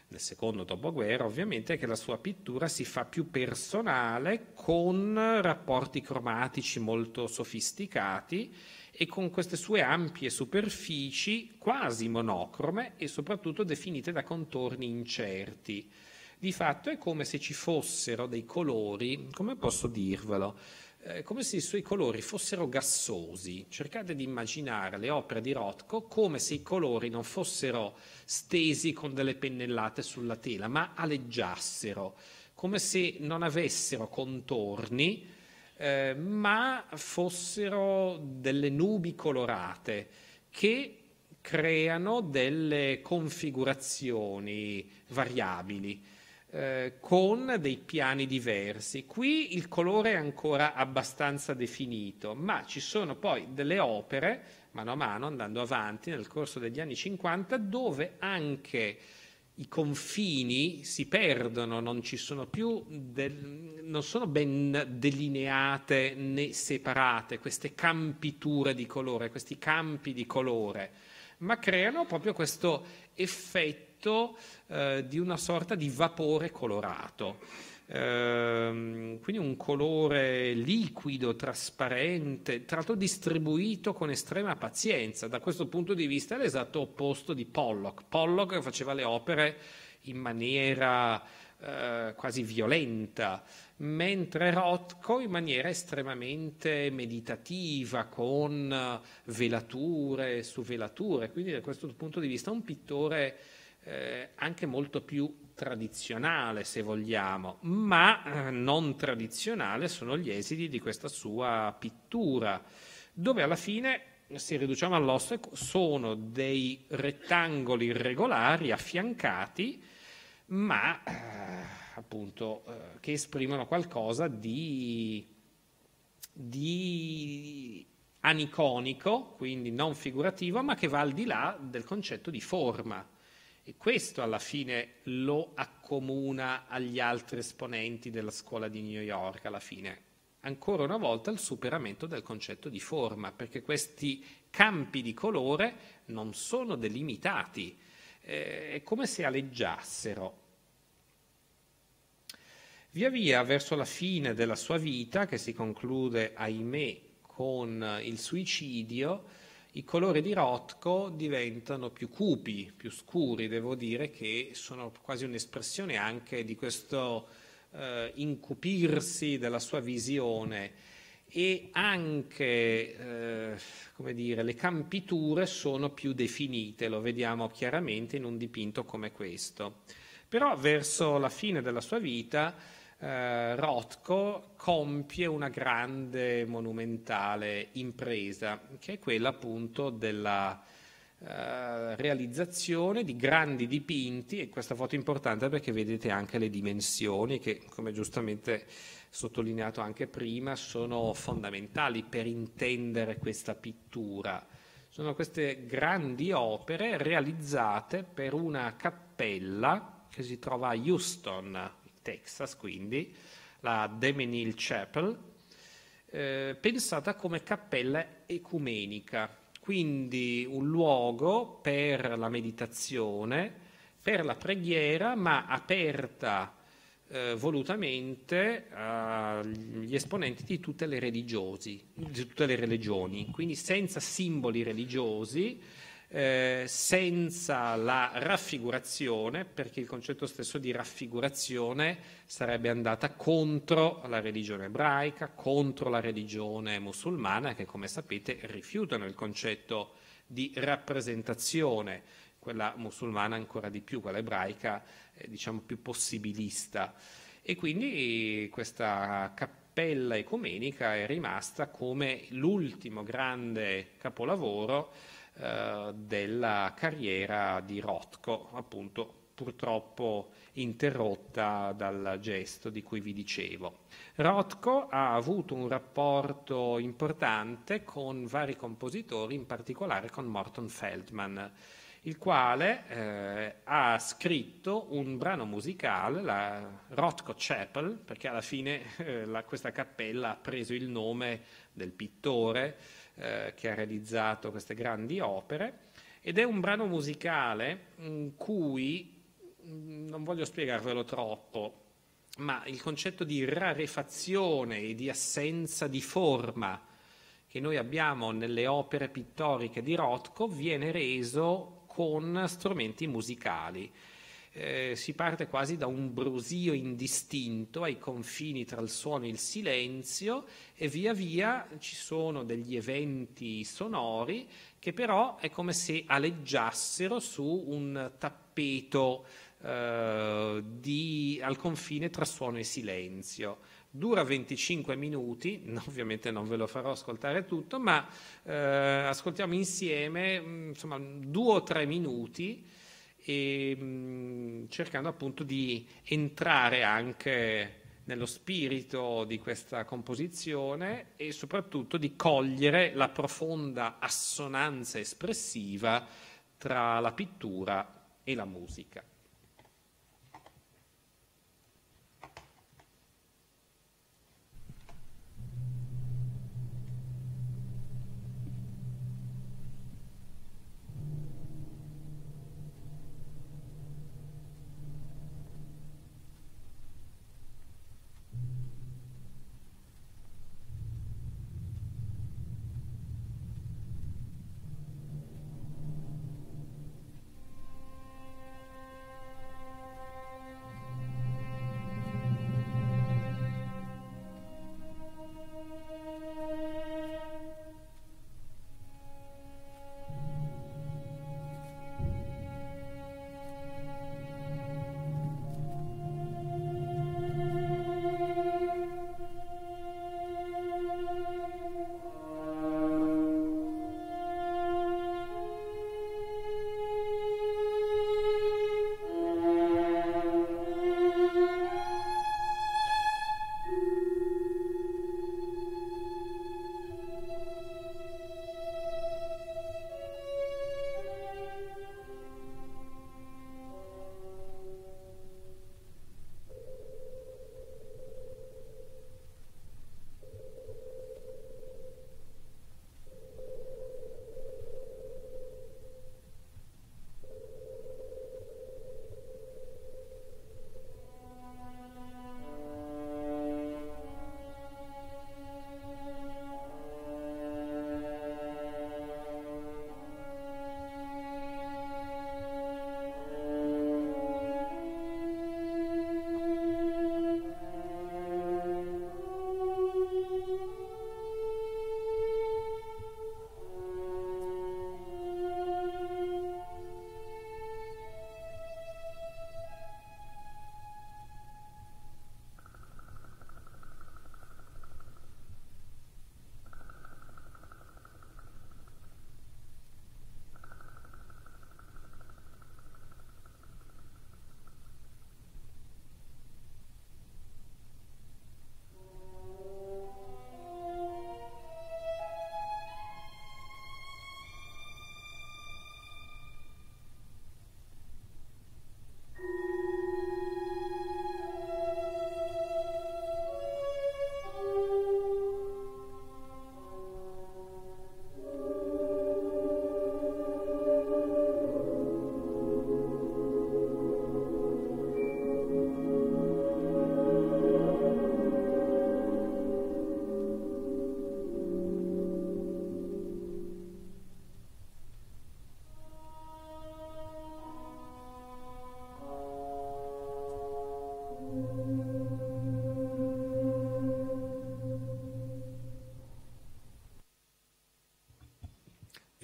Speaker 1: nel secondo dopoguerra ovviamente, è che la sua pittura si fa più personale con rapporti cromatici molto sofisticati e con queste sue ampie superfici quasi monocrome e soprattutto definite da contorni incerti. Di fatto è come se ci fossero dei colori, come posso dirvelo? eh, come se i suoi colori fossero gassosi. Cercate di immaginare le opere di Rothko come se i colori non fossero stesi con delle pennellate sulla tela, ma aleggiassero, come se non avessero contorni, eh, ma fossero delle nubi colorate che creano delle configurazioni variabili. Eh, con dei piani diversi. Qui il colore è ancora abbastanza definito, ma ci sono poi delle opere, mano a mano, andando avanti nel corso degli anni 50, dove anche i confini si perdono, non ci sono più, del, non sono ben delineate né separate queste campiture di colore, questi campi di colore, ma creano proprio questo effetto effetto eh, di una sorta di vapore colorato. Ehm, quindi un colore liquido, trasparente, tra l'altro distribuito con estrema pazienza. Da questo punto di vista è l'esatto opposto di Pollock. Pollock faceva le opere in maniera eh, quasi violenta, mentre Rothko in maniera estremamente meditativa, con velature su velature, quindi da questo punto di vista un pittore eh, anche molto più tradizionale se vogliamo, ma eh, non tradizionale sono gli esiti di questa sua pittura, dove alla fine, se riduciamo all'osso, ecco, sono dei rettangoli irregolari affiancati, ma eh, appunto eh, che esprimono qualcosa di, di aniconico, quindi non figurativo, ma che va al di là del concetto di forma. E questo alla fine lo accomuna agli altri esponenti della scuola di New York, alla fine. Ancora una volta il superamento del concetto di forma, perché questi campi di colore non sono delimitati, eh, è come se aleggiassero. Via via, verso la fine della sua vita, che si conclude, ahimè, con il suicidio, i colori di Rotko diventano più cupi, più scuri, devo dire che sono quasi un'espressione anche di questo eh, incupirsi della sua visione e anche eh, come dire, le campiture sono più definite, lo vediamo chiaramente in un dipinto come questo. Però verso la fine della sua vita eh, Rothko compie una grande monumentale impresa, che è quella appunto della eh, realizzazione di grandi dipinti, e questa foto è importante perché vedete anche le dimensioni che, come giustamente sottolineato anche prima, sono fondamentali per intendere questa pittura. Sono queste grandi opere realizzate per una cappella che si trova a Houston, Texas, quindi, la Demenil Chapel, eh, pensata come cappella ecumenica, quindi un luogo per la meditazione, per la preghiera, ma aperta eh, volutamente agli esponenti di tutte, di tutte le religioni, quindi senza simboli religiosi, eh, senza la raffigurazione, perché il concetto stesso di raffigurazione sarebbe andata contro la religione ebraica, contro la religione musulmana, che come sapete rifiutano il concetto di rappresentazione, quella musulmana ancora di più, quella ebraica eh, diciamo più possibilista. E quindi questa cappella ecumenica è rimasta come l'ultimo grande capolavoro eh, della carriera di Rothko, appunto purtroppo interrotta dal gesto di cui vi dicevo. Rothko ha avuto un rapporto importante con vari compositori, in particolare con Morton Feldman, il quale eh, ha scritto un brano musicale, la Rothko Chapel, perché alla fine eh, la, questa cappella ha preso il nome del pittore, eh, che ha realizzato queste grandi opere ed è un brano musicale in cui, mm, non voglio spiegarvelo troppo, ma il concetto di rarefazione e di assenza di forma che noi abbiamo nelle opere pittoriche di Rothko viene reso con strumenti musicali eh, si parte quasi da un brusio indistinto ai confini tra il suono e il silenzio e via via ci sono degli eventi sonori che però è come se aleggiassero su un tappeto eh, di, al confine tra suono e silenzio dura 25 minuti, ovviamente non ve lo farò ascoltare tutto, ma eh, ascoltiamo insieme mm, insomma, due o tre minuti e ehm, cercando appunto di entrare anche nello spirito di questa composizione e soprattutto di cogliere la profonda assonanza espressiva tra la pittura e la musica.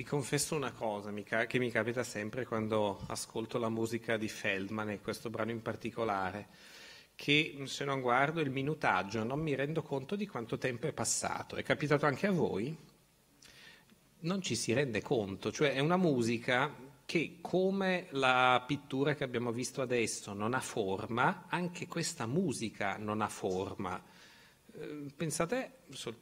Speaker 1: confesso una cosa che mi capita sempre quando ascolto la musica di Feldman e questo brano in particolare, che se non guardo il minutaggio non mi rendo conto di quanto tempo è passato. È capitato anche a voi? Non ci si rende conto, cioè è una musica che come la pittura che abbiamo visto adesso non ha forma, anche questa musica non ha forma. Eh, pensate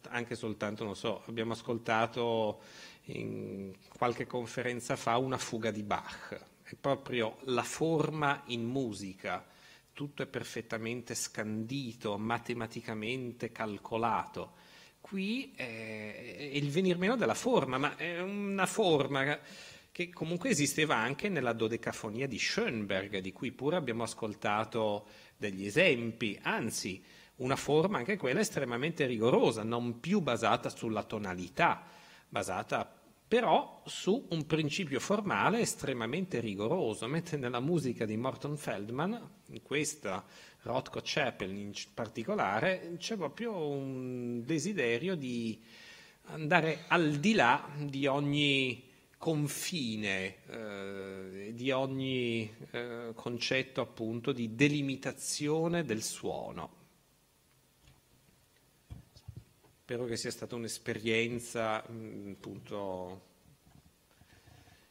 Speaker 1: anche soltanto, non so, abbiamo ascoltato in qualche conferenza fa una fuga di Bach, è proprio la forma in musica, tutto è perfettamente scandito, matematicamente calcolato. Qui eh, è il venir meno della forma, ma è una forma che comunque esisteva anche nella dodecafonia di Schoenberg, di cui pure abbiamo ascoltato degli esempi, anzi una forma anche quella estremamente rigorosa, non più basata sulla tonalità, basata però su un principio formale estremamente rigoroso, mentre nella musica di Morton Feldman, in questa Rothko Chapel in particolare, c'è proprio un desiderio di andare al di là di ogni confine, eh, di ogni eh, concetto appunto di delimitazione del suono. spero che sia stata un'esperienza mm, appunto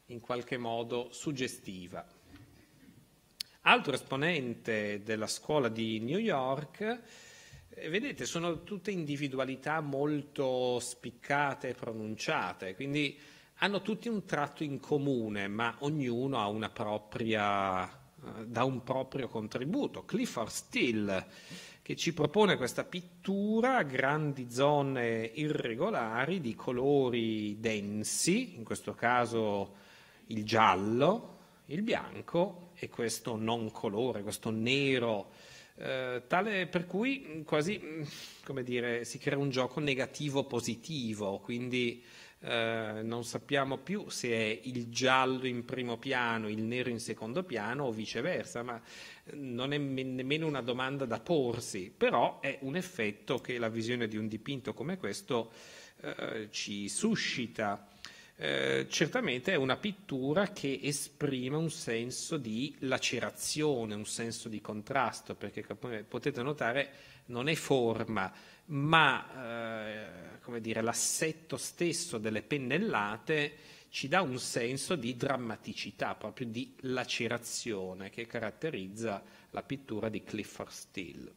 Speaker 1: in qualche modo suggestiva. Altro esponente della scuola di New York, eh, vedete, sono tutte individualità molto spiccate e pronunciate, quindi hanno tutti un tratto in comune, ma ognuno ha una propria, eh, dà un proprio contributo. Clifford Steele che ci propone questa pittura, grandi zone irregolari di colori densi, in questo caso il giallo, il bianco e questo non colore, questo nero, eh, tale per cui quasi, mm, come dire, si crea un gioco negativo-positivo, quindi eh, non sappiamo più se è il giallo in primo piano, il nero in secondo piano o viceversa, ma eh, non è nemmeno una domanda da porsi, però è un effetto che la visione di un dipinto come questo eh, ci suscita. Eh, certamente è una pittura che esprime un senso di lacerazione, un senso di contrasto, perché come potete notare non è forma, ma eh, dire, l'assetto stesso delle pennellate ci dà un senso di drammaticità, proprio di lacerazione che caratterizza la pittura di Clifford Steele.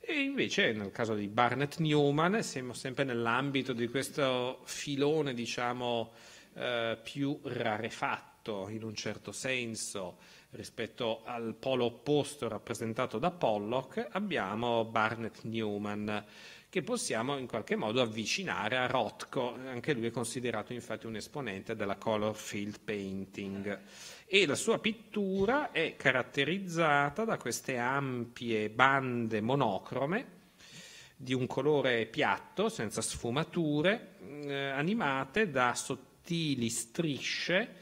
Speaker 1: E invece nel caso di Barnett Newman siamo sempre nell'ambito di questo filone, diciamo, eh, più rarefatto in un certo senso, rispetto al polo opposto rappresentato da Pollock, abbiamo Barnett Newman che possiamo in qualche modo avvicinare a Rothko, anche lui è considerato infatti un esponente della color field painting e la sua pittura è caratterizzata da queste ampie bande monocrome di un colore piatto, senza sfumature, eh, animate da sottili strisce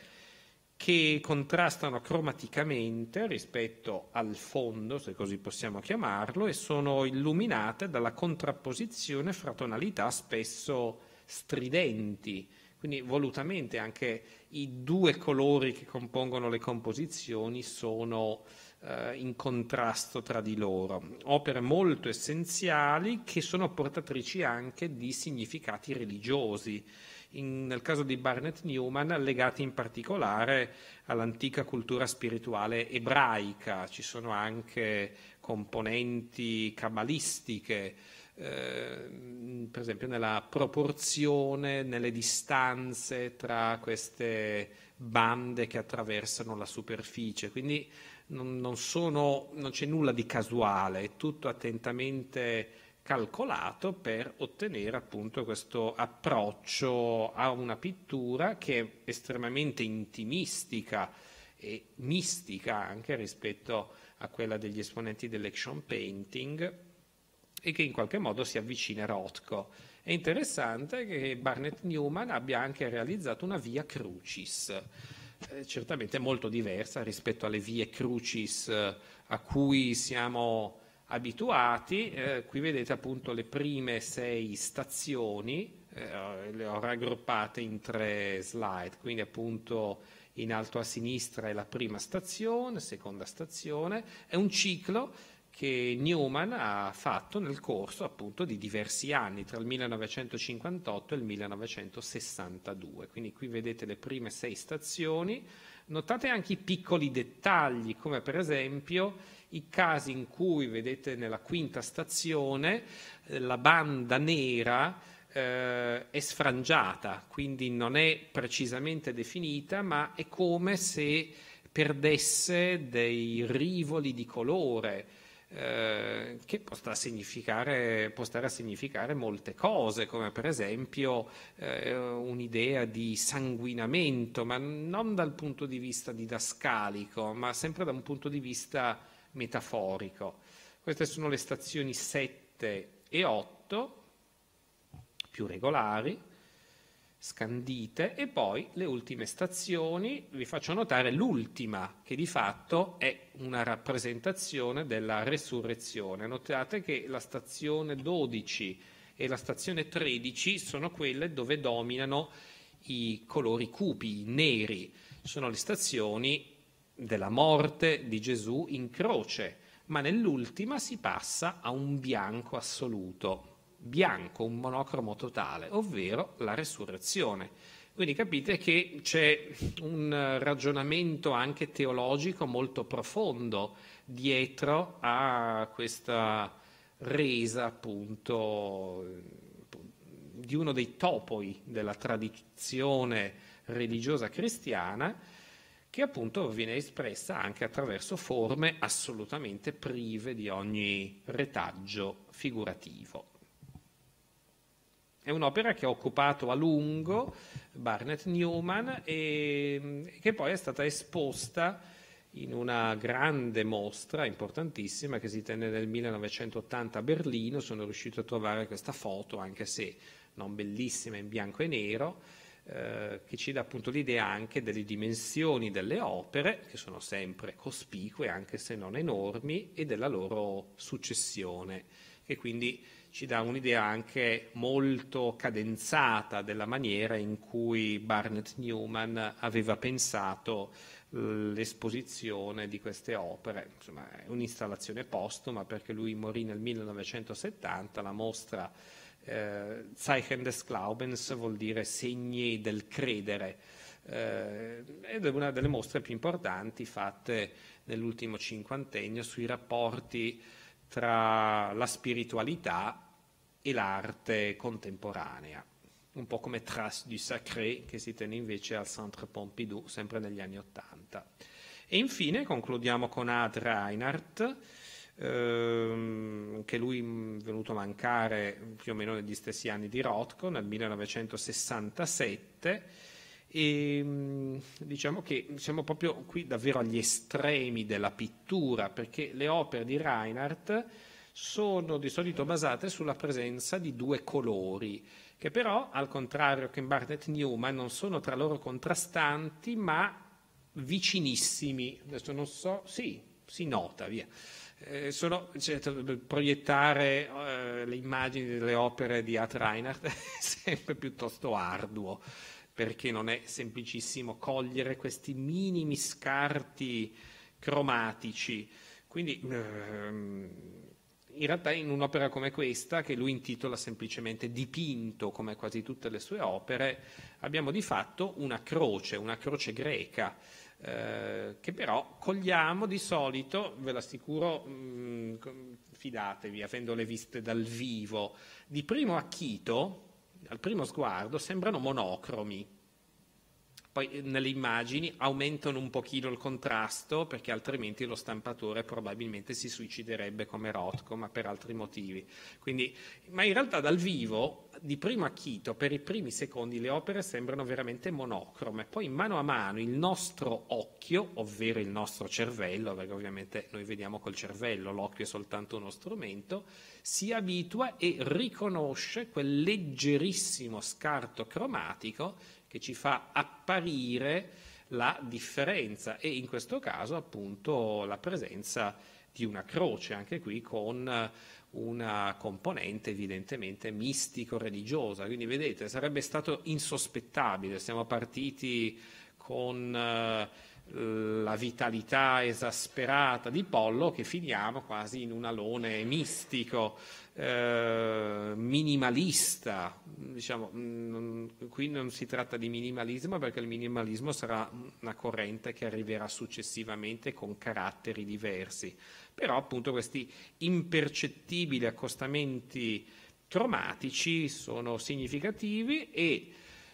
Speaker 1: che contrastano cromaticamente rispetto al fondo, se così possiamo chiamarlo, e sono illuminate dalla contrapposizione fra tonalità spesso stridenti, quindi volutamente anche i due colori che compongono le composizioni sono eh, in contrasto tra di loro. Opere molto essenziali che sono portatrici anche di significati religiosi in, nel caso di Barnett Newman, legati in particolare all'antica cultura spirituale ebraica. Ci sono anche componenti cabalistiche, eh, per esempio nella proporzione, nelle distanze tra queste bande che attraversano la superficie. Quindi non, non, sono, non c'è nulla di casuale, è tutto attentamente calcolato per ottenere appunto questo approccio a una pittura che è estremamente intimistica e mistica anche rispetto a quella degli esponenti dell'action painting e che in qualche modo si avvicina a Rothko. È interessante che Barnett Newman abbia anche realizzato una via crucis, eh, certamente molto diversa rispetto alle vie crucis eh, a cui siamo abituati. Eh, qui vedete appunto le prime sei stazioni, eh, le ho raggruppate in tre slide, quindi appunto in alto a sinistra è la prima stazione, seconda stazione, è un ciclo che Newman ha fatto nel corso appunto di diversi anni, tra il 1958 e il 1962. Quindi qui vedete le prime sei stazioni. Notate anche i piccoli dettagli, come per esempio i casi in cui, vedete nella quinta stazione, eh, la banda nera eh, è sfrangiata, quindi non è precisamente definita, ma è come se perdesse dei rivoli di colore, eh, che potrà significare, potrà significare, molte cose, come per esempio eh, un'idea di sanguinamento, ma non dal punto di vista didascalico, ma sempre da un punto di vista metaforico. Queste sono le stazioni 7 e 8, più regolari, scandite, e poi le ultime stazioni, vi faccio notare l'ultima, che di fatto è una rappresentazione della resurrezione. Notate che la stazione 12 e la stazione 13 sono quelle dove dominano i colori cupi, i neri, sono le stazioni della morte di Gesù in croce, ma nell'ultima si passa a un bianco assoluto, bianco, un monocromo totale, ovvero la resurrezione. Quindi capite che c'è un ragionamento anche teologico molto profondo dietro a questa resa appunto di uno dei topoi della tradizione religiosa cristiana che appunto viene espressa anche attraverso forme assolutamente prive di ogni retaggio figurativo. È un'opera che ha occupato a lungo Barnett Newman e mm, che poi è stata esposta in una grande mostra importantissima che si tenne nel 1980 a Berlino. Sono riuscito a trovare questa foto, anche se non bellissima in bianco e nero, eh, che ci dà appunto l'idea anche delle dimensioni delle opere, che sono sempre cospicue, anche se non enormi, e della loro successione, che quindi ci dà un'idea anche molto cadenzata della maniera in cui Barnett Newman aveva pensato l'esposizione di queste opere. Insomma, è un'installazione postuma perché lui morì nel 1970, la mostra eh, Zeichen des Glaubens vuol dire segni del credere eh, ed è una delle mostre più importanti fatte nell'ultimo cinquantennio sui rapporti tra la spiritualità e l'arte contemporanea, un po' come Trace du Sacré che si tenne invece al Centre Pompidou sempre negli anni Ottanta. E infine concludiamo con Ad Reinhardt, ehm, che lui è venuto a mancare più o meno negli stessi anni di Rothko, nel 1967, e mm, diciamo che siamo proprio qui davvero agli estremi della pittura, perché le opere di Reinhardt sono di solito basate sulla presenza di due colori, che però, al contrario che in Barnett Newman, non sono tra loro contrastanti, ma vicinissimi. Adesso non so, sì, si nota, via eh, sono, cioè, proiettare eh, le immagini delle opere di Art Reinhardt è sempre piuttosto arduo, perché non è semplicissimo cogliere questi minimi scarti cromatici. Quindi ehm, in realtà in un'opera come questa, che lui intitola semplicemente dipinto come quasi tutte le sue opere, abbiamo di fatto una croce, una croce greca eh, che però cogliamo di solito, ve l'assicuro, mh, mm, fidatevi, avendole viste dal vivo, di primo acchito, al primo sguardo, sembrano monocromi, poi eh, nelle immagini aumentano un pochino il contrasto perché altrimenti lo stampatore probabilmente si suiciderebbe come Rotko, ma per altri motivi. Quindi, ma in realtà dal vivo, di primo acchito, per i primi secondi le opere sembrano veramente monocrome, poi mano a mano il nostro occhio, ovvero il nostro cervello, perché ovviamente noi vediamo col cervello, l'occhio è soltanto uno strumento, si abitua e riconosce quel leggerissimo scarto cromatico che ci fa apparire la differenza e in questo caso appunto la presenza di una croce, anche qui con una componente evidentemente mistico-religiosa. Quindi vedete, sarebbe stato insospettabile, siamo partiti con... Eh, la vitalità esasperata di Pollo che finiamo quasi in un alone mistico, eh, minimalista. Diciamo, mh, qui non si tratta di minimalismo perché il minimalismo sarà una corrente che arriverà successivamente con caratteri diversi, però appunto questi impercettibili accostamenti cromatici sono significativi e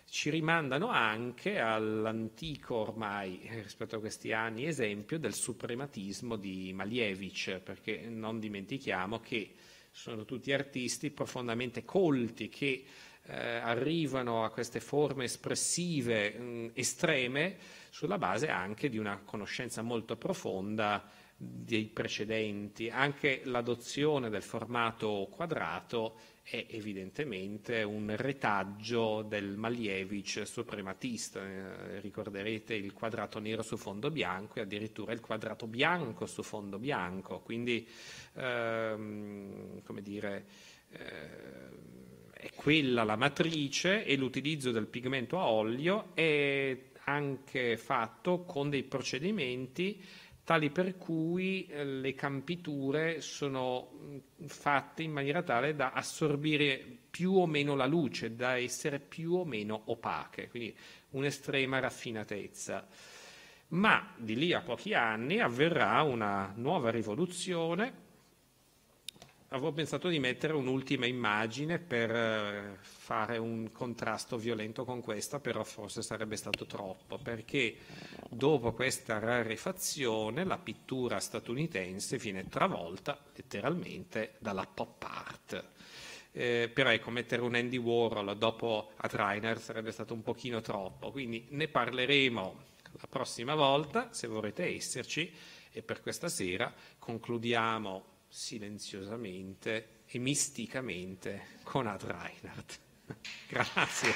Speaker 1: ci rimandano anche all'antico ormai, eh, rispetto a questi anni, esempio del suprematismo di Malievich, perché non dimentichiamo che sono tutti artisti profondamente colti che eh, arrivano a queste forme espressive mh, mm, estreme sulla base anche di una conoscenza molto profonda dei precedenti. Anche l'adozione del formato quadrato è evidentemente un retaggio del Malievich suprematista. Eh, ricorderete il quadrato nero su fondo bianco e addirittura il quadrato bianco su fondo bianco, quindi ehm, come dire, eh, è quella la matrice e l'utilizzo del pigmento a olio è anche fatto con dei procedimenti tali per cui eh, le campiture sono mm, fatte in maniera tale da assorbire più o meno la luce, da essere più o meno opache, quindi un'estrema raffinatezza. Ma di lì a pochi anni avverrà una nuova rivoluzione. Avevo pensato di mettere un'ultima immagine per eh, fare un contrasto violento con questa, però forse sarebbe stato troppo, perché dopo questa rarefazione la pittura statunitense viene travolta letteralmente dalla pop art. Eh, però ecco, mettere un Andy Warhol dopo a Trainer sarebbe stato un pochino troppo, quindi ne parleremo la prossima volta, se vorrete esserci, e per questa sera concludiamo silenziosamente e misticamente con Ad Reinhardt. Grazie.